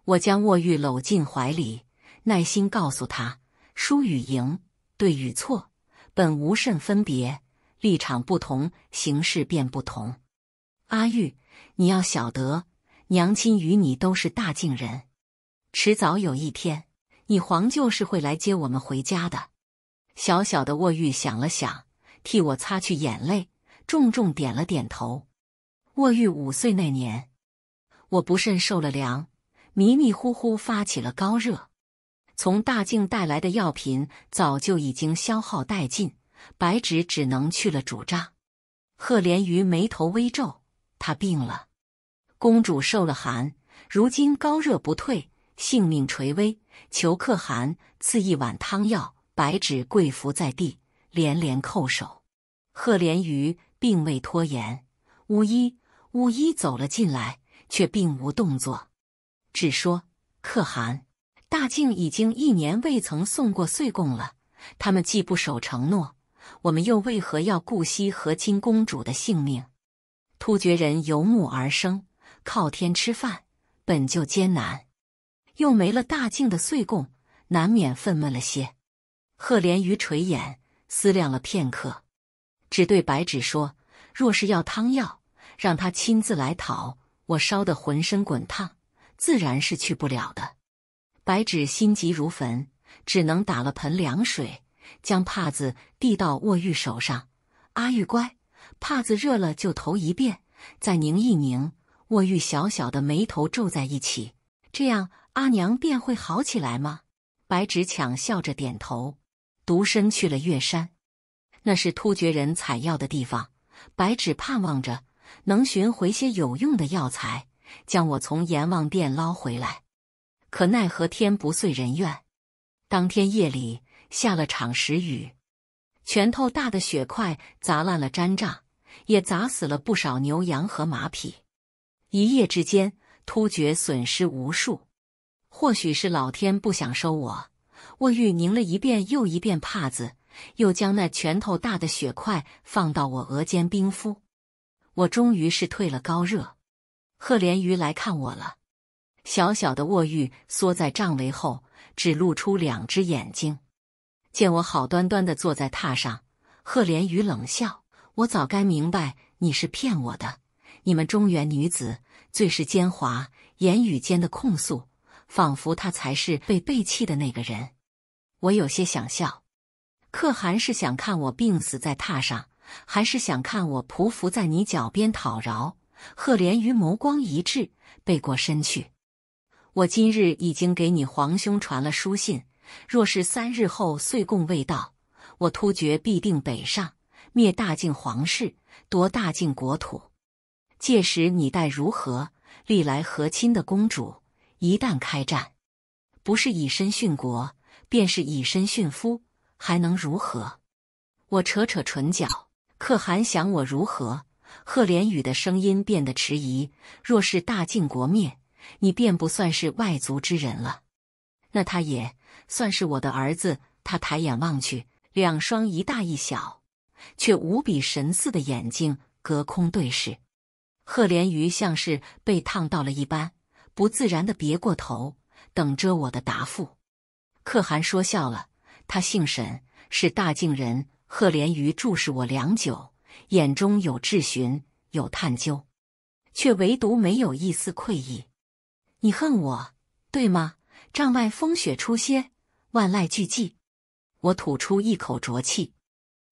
我将沃玉搂进怀里，耐心告诉他：输与赢，对与错，本无甚分别。立场不同，形势便不同。阿玉，你要晓得，娘亲与你都是大境人，迟早有一天，你皇舅是会来接我们回家的。小小的沃玉想了想，替我擦去眼泪，重重点了点头。沃玉五岁那年，我不慎受了凉。迷迷糊糊发起了高热，从大靖带来的药品早就已经消耗殆尽，白芷只能去了主帐。贺连瑜眉头微皱，他病了，公主受了寒，如今高热不退，性命垂危，求可汗赐一碗汤药。白芷跪伏在地，连连叩首。贺连瑜并未拖延，巫医巫医走了进来，却并无动作。只说可汗，大晋已经一年未曾送过岁贡了。他们既不守承诺，我们又为何要顾惜和亲公主的性命？突厥人游牧而生，靠天吃饭，本就艰难，又没了大晋的岁贡，难免愤懑了些。贺连于垂眼思量了片刻，只对白芷说：“若是要汤药，让他亲自来讨，我烧得浑身滚烫。”自然是去不了的。白芷心急如焚，只能打了盆凉水，将帕子递到沃玉手上。阿玉乖，帕子热了就投一遍，再拧一拧。沃玉小小的眉头皱在一起，这样阿娘便会好起来吗？白芷强笑着点头，独身去了月山，那是突厥人采药的地方。白芷盼望着能寻回些有用的药材。将我从阎王殿捞回来，可奈何天不遂人愿。当天夜里下了场时雨，拳头大的雪块砸烂了毡帐，也砸死了不少牛羊和马匹。一夜之间，突厥损失无数。或许是老天不想收我，我欲拧了一遍又一遍帕子，又将那拳头大的雪块放到我额间冰敷。我终于是退了高热。赫连雨来看我了，小小的卧玉缩在帐帷后，只露出两只眼睛。见我好端端的坐在榻上，赫连雨冷笑：“我早该明白你是骗我的。你们中原女子最是奸猾，言语间的控诉，仿佛她才是被背弃的那个人。”我有些想笑。可汗是想看我病死在榻上，还是想看我匍匐在你脚边讨饶？赫连于眸光一滞，背过身去。我今日已经给你皇兄传了书信，若是三日后岁贡未到，我突厥必定北上灭大晋皇室，夺大晋国土。届时你待如何？历来和亲的公主，一旦开战，不是以身殉国，便是以身殉夫，还能如何？我扯扯唇角，可汗想我如何？贺连宇的声音变得迟疑：“若是大晋国灭，你便不算是外族之人了。那他也算是我的儿子。”他抬眼望去，两双一大一小却无比神似的眼睛隔空对视。贺连宇像是被烫到了一般，不自然的别过头，等着我的答复。可汗说笑了，他姓沈，是大晋人。贺连宇注视我良久。眼中有质询，有探究，却唯独没有一丝愧意。你恨我，对吗？帐外风雪初歇，万籁俱寂。我吐出一口浊气，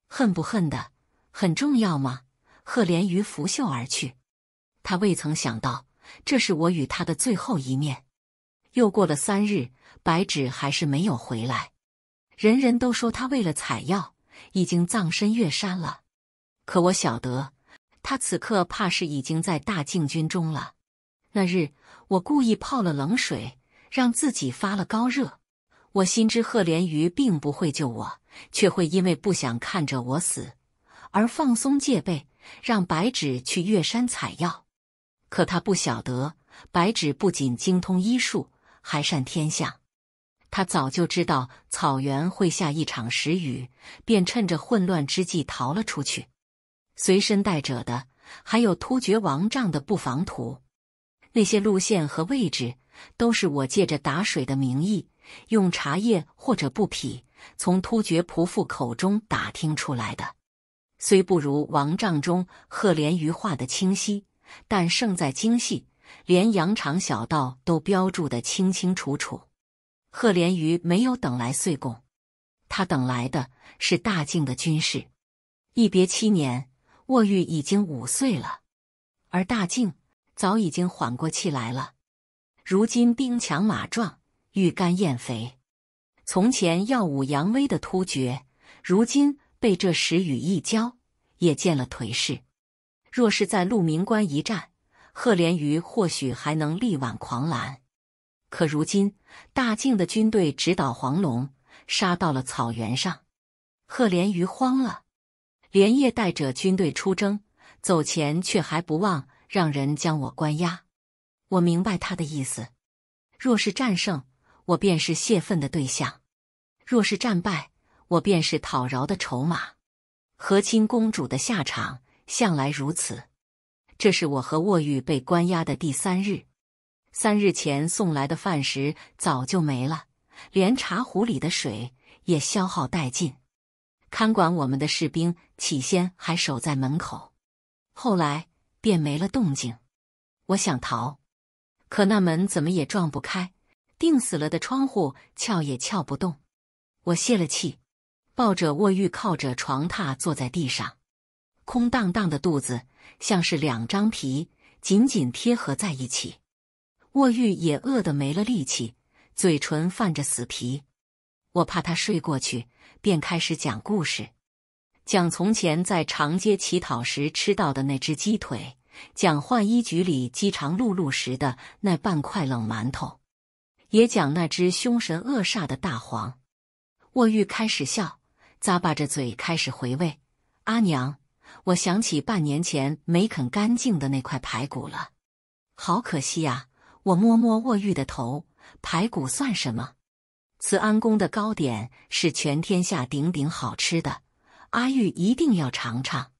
恨不恨的很重要吗？贺连于拂袖而去。他未曾想到，这是我与他的最后一面。又过了三日，白芷还是没有回来。人人都说他为了采药，已经葬身岳山了。可我晓得，他此刻怕是已经在大禁军中了。那日我故意泡了冷水，让自己发了高热。我心知贺连瑜并不会救我，却会因为不想看着我死而放松戒备，让白芷去月山采药。可他不晓得，白芷不仅精通医术，还善天象。他早就知道草原会下一场时雨，便趁着混乱之际逃了出去。随身带着的还有突厥王帐的布防图，那些路线和位置都是我借着打水的名义，用茶叶或者布匹从突厥仆妇口中打听出来的。虽不如王帐中贺连瑜画的清晰，但胜在精细，连羊肠小道都标注得清清楚楚。贺连瑜没有等来岁贡，他等来的是大晋的军士。一别七年。沃玉已经五岁了，而大靖早已经缓过气来了。如今兵强马壮，欲干燕肥，从前耀武扬威的突厥，如今被这时雨一浇，也见了颓势。若是在鹿鸣关一战，赫连瑜或许还能力挽狂澜。可如今大靖的军队直捣黄龙，杀到了草原上，赫连瑜慌了。连夜带着军队出征，走前却还不忘让人将我关押。我明白他的意思：若是战胜，我便是泄愤的对象；若是战败，我便是讨饶的筹码。和亲公主的下场向来如此。这是我和沃玉被关押的第三日，三日前送来的饭食早就没了，连茶壶里的水也消耗殆尽。看管我们的士兵。起先还守在门口，后来便没了动静。我想逃，可那门怎么也撞不开，钉死了的窗户撬也撬不动。我泄了气，抱着卧玉，靠着床榻坐在地上。空荡荡的肚子像是两张皮紧紧贴合在一起。卧玉也饿得没了力气，嘴唇泛着死皮。我怕他睡过去，便开始讲故事。讲从前在长街乞讨时吃到的那只鸡腿，讲浣衣局里饥肠辘辘时的那半块冷馒头，也讲那只凶神恶煞的大黄。沃玉开始笑，咂巴着嘴开始回味。阿娘，我想起半年前没啃干净的那块排骨了，好可惜啊！我摸摸沃玉的头，排骨算什么？慈安宫的糕点是全天下顶顶好吃的。阿玉一定要尝尝。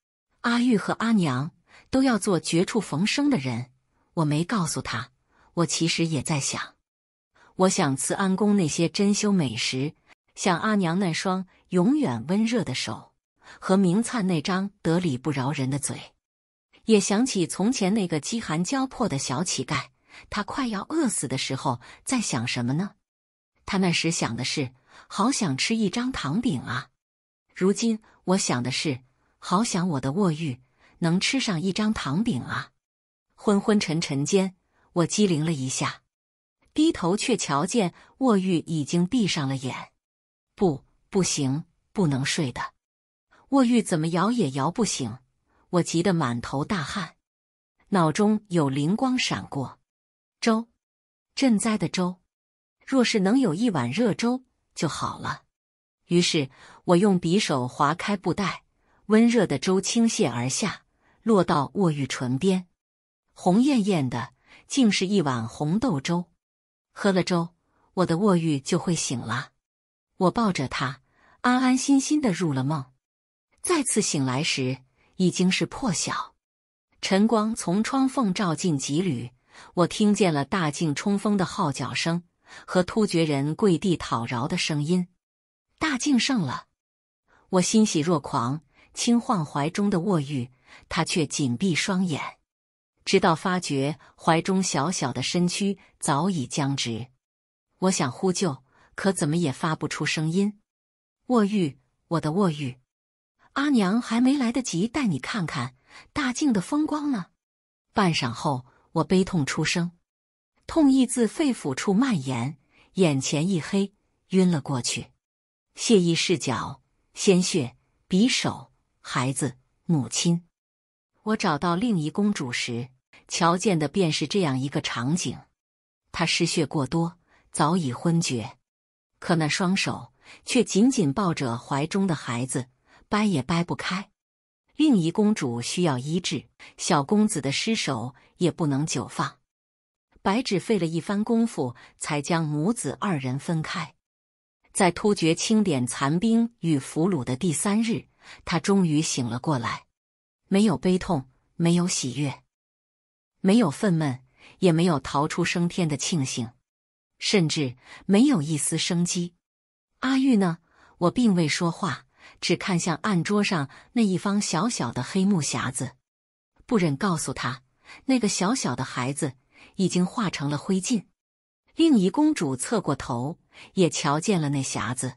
阿玉和阿娘都要做绝处逢生的人。我没告诉她，我其实也在想。我想慈安宫那些珍馐美食，想阿娘那双永远温热的手，和明灿那张得理不饶人的嘴。也想起从前那个饥寒交迫的小乞丐，他快要饿死的时候在想什么呢？他那时想的是：好想吃一张糖饼啊。如今我想的是，好想我的卧玉能吃上一张糖饼啊！昏昏沉沉间，我机灵了一下，低头却瞧见卧玉已经闭上了眼。不，不行，不能睡的。卧玉怎么摇也摇不醒，我急得满头大汗，脑中有灵光闪过：粥，赈灾的粥，若是能有一碗热粥就好了。于是。我用匕首划开布袋，温热的粥倾泻而下，落到沃玉唇边，红艳艳的，竟是一碗红豆粥。喝了粥，我的沃玉就会醒了。我抱着他，安安心心的入了梦。再次醒来时，已经是破晓，晨光从窗缝照进几缕。我听见了大镜冲锋的号角声和突厥人跪地讨饶的声音，大镜胜了。我欣喜若狂，轻晃怀中的卧玉，他却紧闭双眼，直到发觉怀中小小的身躯早已僵直。我想呼救，可怎么也发不出声音。卧玉，我的卧玉，阿娘还没来得及带你看看大境的风光呢。半晌后，我悲痛出声，痛意自肺腑处蔓延，眼前一黑，晕了过去。谢意视角。鲜血，匕首，孩子，母亲。我找到另一公主时，瞧见的便是这样一个场景：她失血过多，早已昏厥，可那双手却紧紧抱着怀中的孩子，掰也掰不开。另一公主需要医治，小公子的尸首也不能久放。白芷费了一番功夫，才将母子二人分开。在突厥清点残兵与俘虏的第三日，他终于醒了过来。没有悲痛，没有喜悦，没有愤懑，也没有逃出升天的庆幸，甚至没有一丝生机。阿玉呢？我并未说话，只看向案桌上那一方小小的黑木匣子，不忍告诉他，那个小小的孩子已经化成了灰烬。另一公主侧过头，也瞧见了那匣子。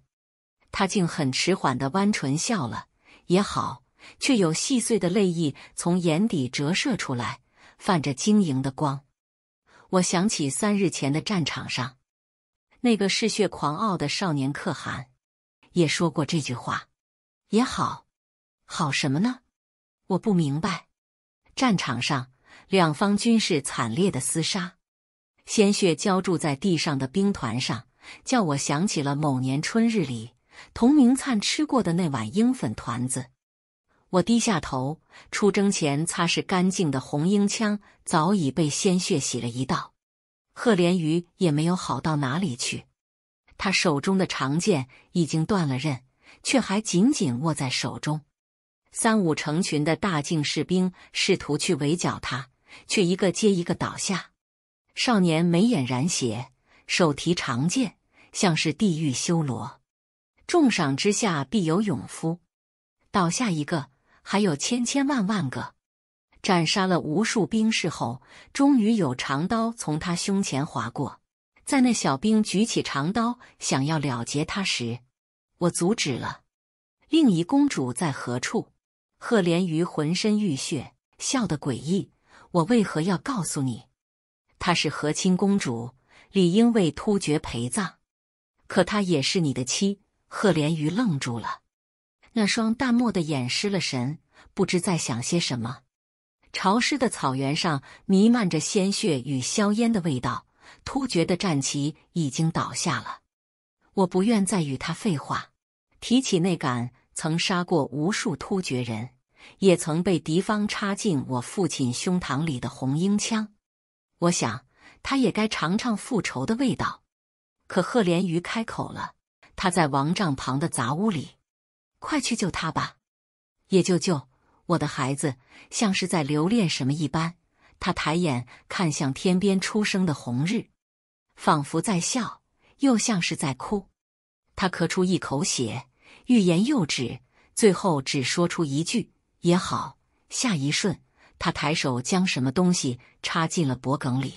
她竟很迟缓的弯唇笑了。也好，却有细碎的泪意从眼底折射出来，泛着晶莹的光。我想起三日前的战场上，那个嗜血狂傲的少年可汗，也说过这句话。也好，好什么呢？我不明白。战场上，两方均是惨烈的厮杀。鲜血浇筑在地上的冰团上，叫我想起了某年春日里童明灿吃过的那碗鹰粉团子。我低下头，出征前擦拭干净的红缨枪早已被鲜血洗了一道。贺连余也没有好到哪里去，他手中的长剑已经断了刃，却还紧紧握在手中。三五成群的大晋士兵试图去围剿他，却一个接一个倒下。少年眉眼染血，手提长剑，像是地狱修罗。重赏之下，必有勇夫。倒下一个，还有千千万万个。斩杀了无数兵士后，终于有长刀从他胸前划过。在那小兵举起长刀想要了结他时，我阻止了。另一公主在何处？赫连于浑身浴血，笑得诡异。我为何要告诉你？她是和亲公主，理应为突厥陪葬，可她也是你的妻。贺连玉愣住了，那双淡漠的眼失了神，不知在想些什么。潮湿的草原上弥漫着鲜血与硝烟的味道，突厥的战旗已经倒下了。我不愿再与他废话，提起那杆曾杀过无数突厥人，也曾被敌方插进我父亲胸膛里的红缨枪。我想，他也该尝尝复仇的味道。可贺连玉开口了：“他在王帐旁的杂屋里，快去救他吧！”也救救我的孩子，像是在留恋什么一般。他抬眼看向天边初升的红日，仿佛在笑，又像是在哭。他咳出一口血，欲言又止，最后只说出一句：“也好。”下一瞬。他抬手将什么东西插进了脖梗里，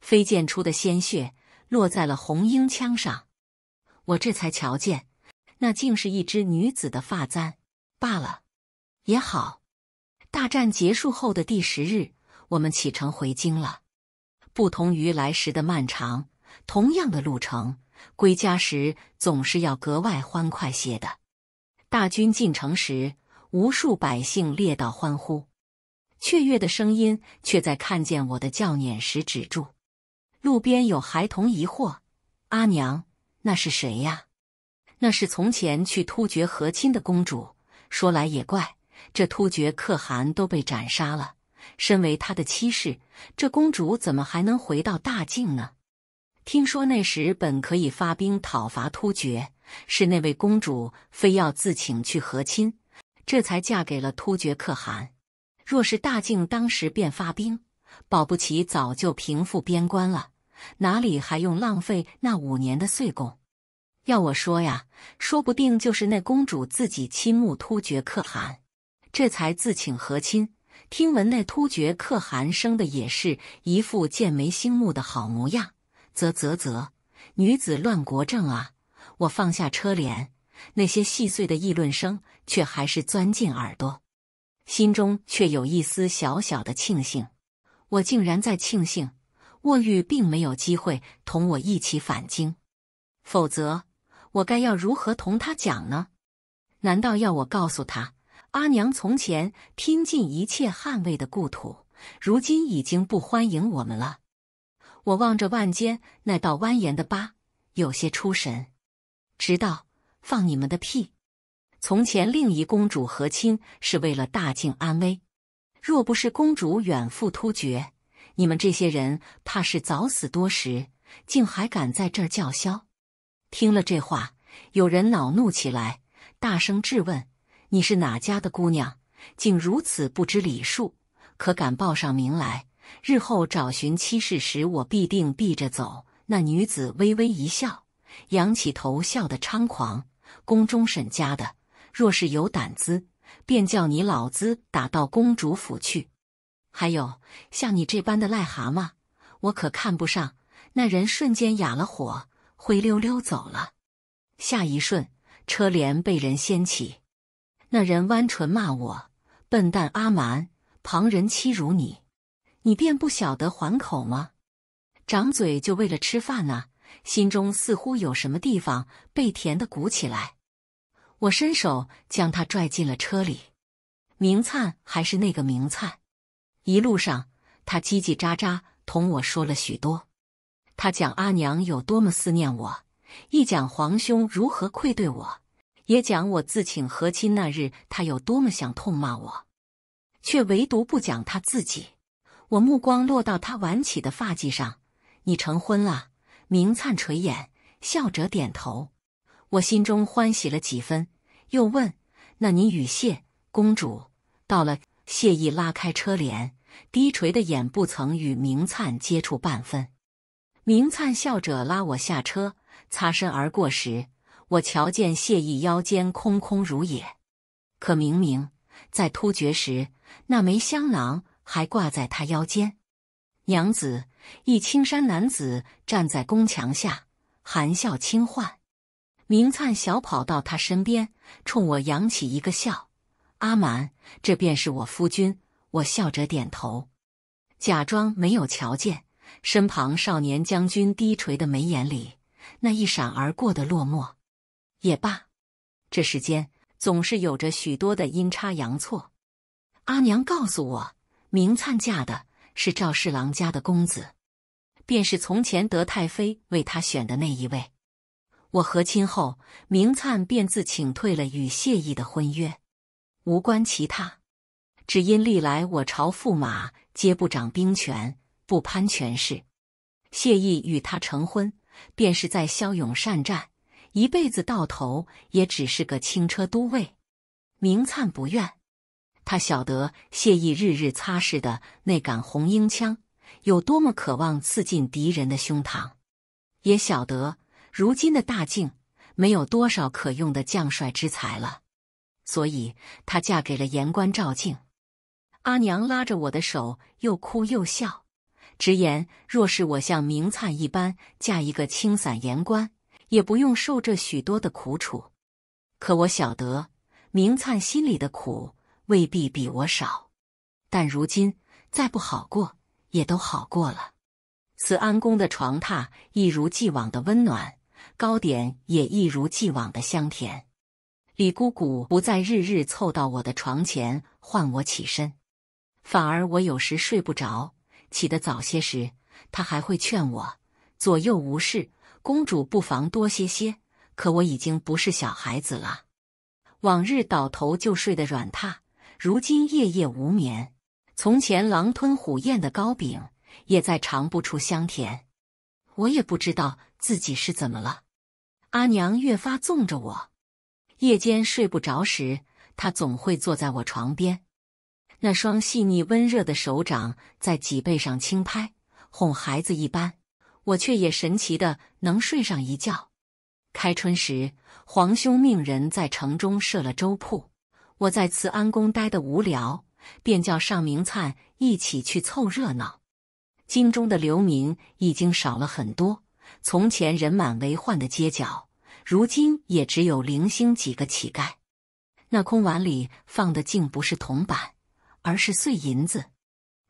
飞溅出的鲜血落在了红缨枪上。我这才瞧见，那竟是一只女子的发簪罢了。也好，大战结束后的第十日，我们启程回京了。不同于来时的漫长，同样的路程，归家时总是要格外欢快些的。大军进城时，无数百姓列道欢呼。雀跃的声音却在看见我的叫撵时止住。路边有孩童疑惑：“阿娘，那是谁呀？”“那是从前去突厥和亲的公主。”说来也怪，这突厥可汗都被斩杀了，身为他的妻室，这公主怎么还能回到大境呢？听说那时本可以发兵讨伐突厥，是那位公主非要自请去和亲，这才嫁给了突厥可汗。若是大靖当时便发兵，保不齐早就平复边关了，哪里还用浪费那五年的岁贡？要我说呀，说不定就是那公主自己亲慕突厥可汗，这才自请和亲。听闻那突厥可汗生的也是一副剑眉星目的好模样，啧啧啧，女子乱国政啊！我放下车帘，那些细碎的议论声却还是钻进耳朵。心中却有一丝小小的庆幸，我竟然在庆幸沃玉并没有机会同我一起返京，否则我该要如何同他讲呢？难道要我告诉他，阿娘从前拼尽一切捍卫的故土，如今已经不欢迎我们了？我望着万间那道蜿蜒的疤，有些出神，直到放你们的屁。从前另一公主和亲是为了大晋安危，若不是公主远赴突厥，你们这些人怕是早死多时，竟还敢在这儿叫嚣？听了这话，有人恼怒起来，大声质问：“你是哪家的姑娘，竟如此不知礼数？可敢报上名来？日后找寻妻室时，我必定避着走。”那女子微微一笑，扬起头，笑得猖狂：“宫中沈家的。”若是有胆子，便叫你老子打到公主府去。还有像你这般的癞蛤蟆，我可看不上。那人瞬间哑了火，灰溜溜走了。下一瞬，车帘被人掀起，那人弯唇骂我：“笨蛋阿蛮，旁人欺辱你，你便不晓得还口吗？掌嘴就为了吃饭啊！心中似乎有什么地方被甜的鼓起来。”我伸手将他拽进了车里，明灿还是那个明灿。一路上，他叽叽喳喳同我说了许多。他讲阿娘有多么思念我，一讲皇兄如何愧对我，也讲我自请和亲那日他有多么想痛骂我，却唯独不讲他自己。我目光落到他挽起的发髻上。你成婚了，明灿垂眼笑着点头。我心中欢喜了几分，又问：“那你与谢公主到了？”谢意拉开车帘，低垂的眼不曾与明灿接触半分。明灿笑着拉我下车，擦身而过时，我瞧见谢意腰间空空如也，可明明在突厥时，那枚香囊还挂在他腰间。娘子，一青衫男子站在宫墙下，含笑轻唤。明灿小跑到他身边，冲我扬起一个笑：“阿满，这便是我夫君。”我笑着点头，假装没有瞧见身旁少年将军低垂的眉眼里那一闪而过的落寞。也罢，这世间总是有着许多的阴差阳错。阿娘告诉我，明灿嫁的是赵侍郎家的公子，便是从前德太妃为他选的那一位。我和亲后，明灿便自请退了与谢意的婚约，无关其他，只因历来我朝驸马皆不掌兵权，不攀权势。谢意与他成婚，便是在骁勇善战，一辈子到头也只是个轻车都尉。明灿不愿，他晓得谢意日日擦拭的那杆红缨枪，有多么渴望刺进敌人的胸膛，也晓得。如今的大晋没有多少可用的将帅之才了，所以她嫁给了言官赵靖。阿娘拉着我的手，又哭又笑，直言：若是我像明灿一般嫁一个清散言官，也不用受这许多的苦楚。可我晓得，明灿心里的苦未必比我少。但如今再不好过，也都好过了。慈安宫的床榻一如既往的温暖。糕点也一如既往的香甜，李姑姑不再日日凑到我的床前唤我起身，反而我有时睡不着，起得早些时，她还会劝我左右无事，公主不妨多歇歇。可我已经不是小孩子了，往日倒头就睡的软榻，如今夜夜无眠；从前狼吞虎咽的糕饼，也再尝不出香甜。我也不知道自己是怎么了。阿娘越发纵着我，夜间睡不着时，她总会坐在我床边，那双细腻温热的手掌在脊背上轻拍，哄孩子一般，我却也神奇的能睡上一觉。开春时，皇兄命人在城中设了粥铺，我在慈安宫待的无聊，便叫尚明灿一起去凑热闹。京中的流民已经少了很多。从前人满为患的街角，如今也只有零星几个乞丐。那空碗里放的竟不是铜板，而是碎银子。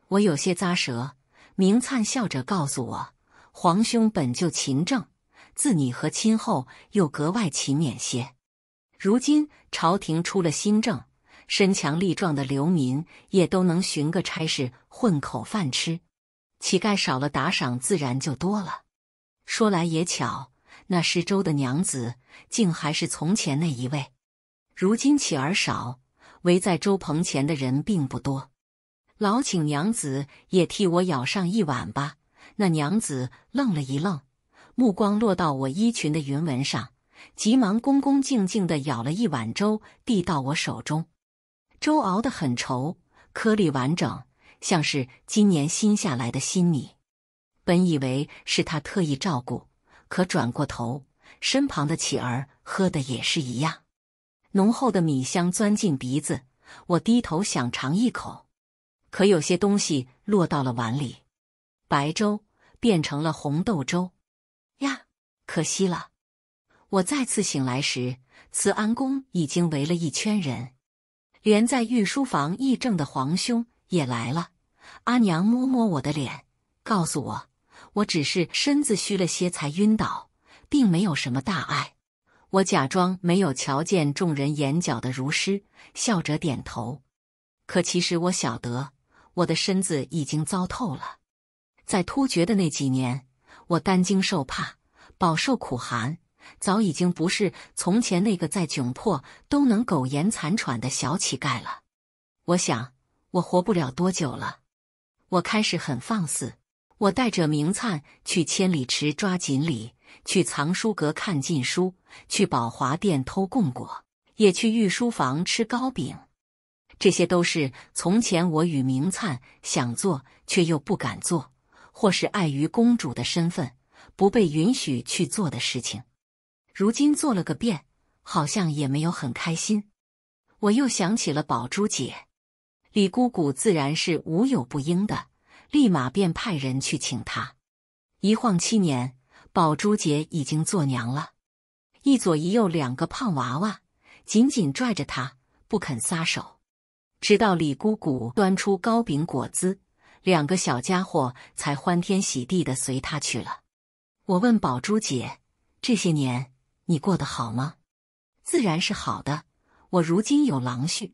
我有些咂舌，明灿笑着告诉我：“皇兄本就勤政，自你和亲后又格外勤勉些。如今朝廷出了新政，身强力壮的流民也都能寻个差事混口饭吃，乞丐少了，打赏自然就多了。”说来也巧，那施粥的娘子竟还是从前那一位。如今乞儿少，围在粥棚前的人并不多。老请娘子也替我舀上一碗吧。那娘子愣了一愣，目光落到我衣裙的云纹上，急忙恭恭敬敬地舀了一碗粥，递到我手中。粥熬得很稠，颗粒完整，像是今年新下来的新米。本以为是他特意照顾，可转过头，身旁的启儿喝的也是一样。浓厚的米香钻进鼻子，我低头想尝一口，可有些东西落到了碗里，白粥变成了红豆粥。呀，可惜了！我再次醒来时，慈安宫已经围了一圈人，连在御书房议政的皇兄也来了。阿娘摸摸我的脸，告诉我。我只是身子虚了些，才晕倒，并没有什么大碍。我假装没有瞧见众人眼角的如湿，笑着点头。可其实我晓得，我的身子已经糟透了。在突厥的那几年，我担惊受怕，饱受苦寒，早已经不是从前那个在窘迫都能苟延残喘的小乞丐了。我想，我活不了多久了。我开始很放肆。我带着明灿去千里池抓锦鲤，去藏书阁看禁书，去宝华殿偷供果，也去御书房吃糕饼。这些都是从前我与明灿想做却又不敢做，或是碍于公主的身份不被允许去做的事情。如今做了个遍，好像也没有很开心。我又想起了宝珠姐，李姑姑自然是无有不应的。立马便派人去请他。一晃七年，宝珠姐已经做娘了，一左一右两个胖娃娃紧紧拽着她不肯撒手，直到李姑姑端出糕饼果子，两个小家伙才欢天喜地的随他去了。我问宝珠姐：“这些年你过得好吗？”自然是好的。我如今有郎婿，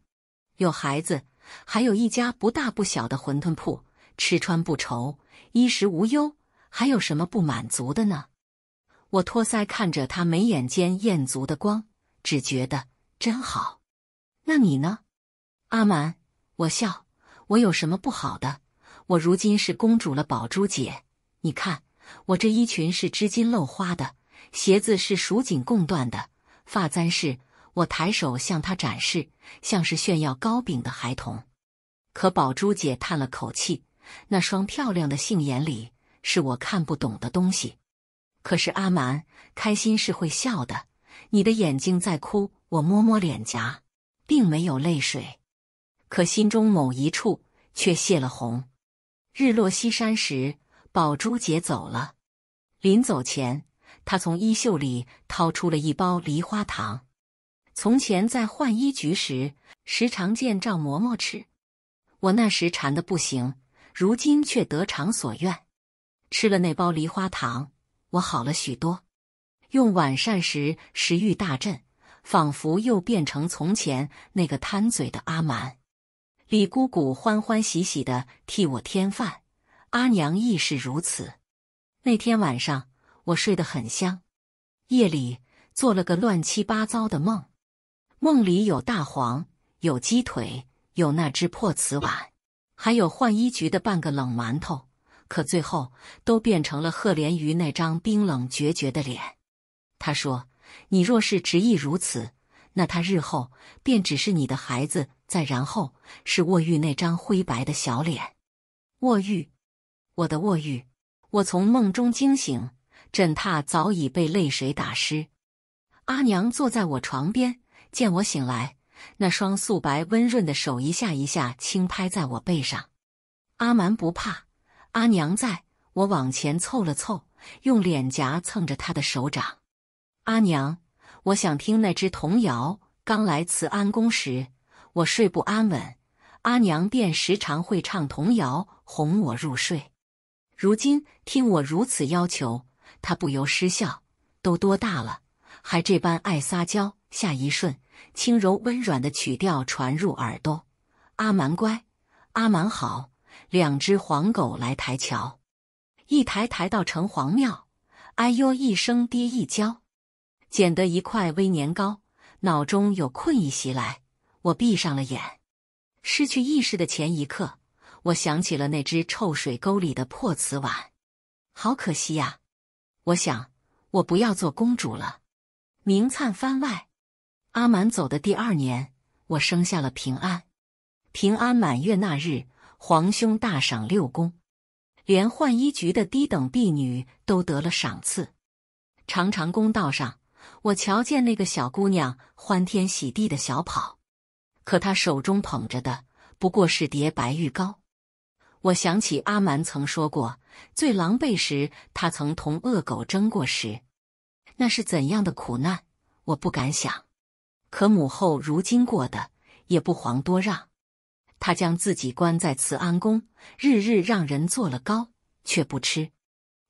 有孩子，还有一家不大不小的馄饨铺。吃穿不愁，衣食无忧，还有什么不满足的呢？我托腮看着他眉眼间艳足的光，只觉得真好。那你呢，阿满？我笑，我有什么不好的？我如今是公主了，宝珠姐，你看我这衣裙是织金镂花的，鞋子是蜀锦贡缎的，发簪是……我抬手向他展示，像是炫耀糕饼的孩童。可宝珠姐叹了口气。那双漂亮的杏眼里是我看不懂的东西。可是阿蛮开心是会笑的，你的眼睛在哭。我摸摸脸颊，并没有泪水，可心中某一处却泄了红。日落西山时，宝珠姐走了。临走前，她从衣袖里掏出了一包梨花糖。从前在浣衣局时，时常见赵嬷嬷吃，我那时馋的不行。如今却得偿所愿，吃了那包梨花糖，我好了许多。用晚膳时食欲大振，仿佛又变成从前那个贪嘴的阿蛮。李姑姑欢欢喜喜的替我添饭，阿娘亦是如此。那天晚上我睡得很香，夜里做了个乱七八糟的梦，梦里有大黄，有鸡腿，有那只破瓷碗。还有浣衣局的半个冷馒头，可最后都变成了赫连瑜那张冰冷决绝的脸。他说：“你若是执意如此，那他日后便只是你的孩子。”再然后是卧玉那张灰白的小脸。卧玉，我的卧玉，我从梦中惊醒，枕榻早已被泪水打湿。阿娘坐在我床边，见我醒来。那双素白温润的手一下一下轻拍在我背上，“阿蛮不怕，阿娘在我往前凑了凑，用脸颊蹭着他的手掌。”阿娘，我想听那只童谣。刚来慈安宫时，我睡不安稳，阿娘便时常会唱童谣哄我入睡。如今听我如此要求，他不由失笑：“都多大了，还这般爱撒娇。”下一瞬。轻柔温软的曲调传入耳朵，阿蛮乖，阿蛮好。两只黄狗来抬桥，一抬抬到城隍庙，哎呦一声跌一跤，捡得一块微年糕。脑中有困意袭来，我闭上了眼。失去意识的前一刻，我想起了那只臭水沟里的破瓷碗，好可惜呀。我想，我不要做公主了。明灿番外。阿满走的第二年，我生下了平安。平安满月那日，皇兄大赏六宫，连浣衣局的低等婢女都得了赏赐。长长宫道上，我瞧见那个小姑娘欢天喜地的小跑，可她手中捧着的不过是叠白玉糕。我想起阿蛮曾说过，最狼狈时，他曾同恶狗争过食，那是怎样的苦难，我不敢想。可母后如今过的也不遑多让，她将自己关在慈安宫，日日让人做了糕却不吃，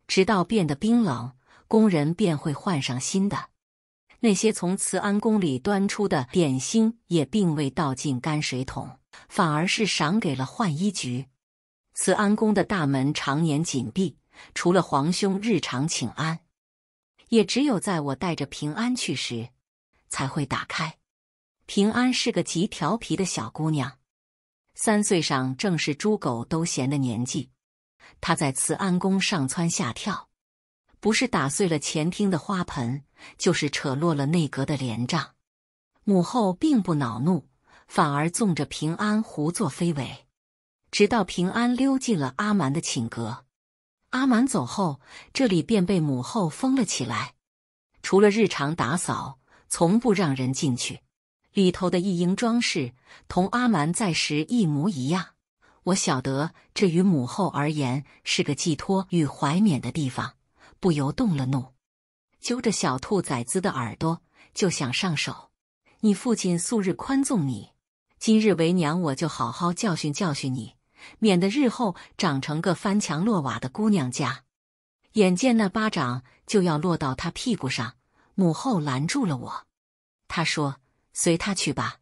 直到变得冰冷，宫人便会换上新的。那些从慈安宫里端出的点心也并未倒进泔水桶，反而是赏给了浣衣局。慈安宫的大门常年紧闭，除了皇兄日常请安，也只有在我带着平安去时。才会打开。平安是个极调皮的小姑娘，三岁上正是猪狗都嫌的年纪。她在慈安宫上蹿下跳，不是打碎了前厅的花盆，就是扯落了内阁的帘帐。母后并不恼怒，反而纵着平安胡作非为，直到平安溜进了阿瞒的寝阁。阿瞒走后，这里便被母后封了起来，除了日常打扫。从不让人进去，里头的一应装饰同阿蛮在时一模一样。我晓得这与母后而言是个寄托与怀缅的地方，不由动了怒，揪着小兔崽子的耳朵就想上手。你父亲素日宽纵你，今日为娘我就好好教训教训你，免得日后长成个翻墙落瓦的姑娘家。眼见那巴掌就要落到他屁股上。母后拦住了我，她说：“随他去吧，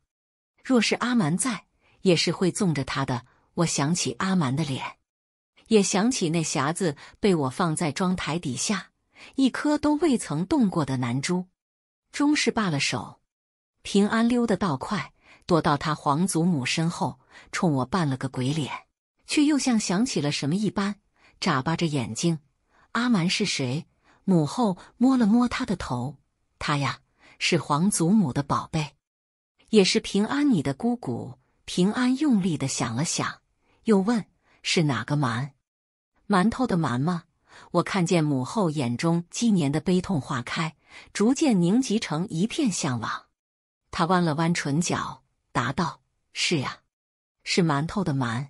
若是阿蛮在，也是会纵着他的。”我想起阿蛮的脸，也想起那匣子被我放在妆台底下，一颗都未曾动过的南珠，终是罢了手。平安溜得倒快，躲到他皇祖母身后，冲我扮了个鬼脸，却又像想起了什么一般，眨巴着眼睛。阿蛮是谁？母后摸了摸他的头。他呀，是皇祖母的宝贝，也是平安你的姑姑。平安用力的想了想，又问：“是哪个馒？馒头的馒吗？”我看见母后眼中积年的悲痛化开，逐渐凝集成一片向往。她弯了弯唇角，答道：“是呀，是馒头的馒。”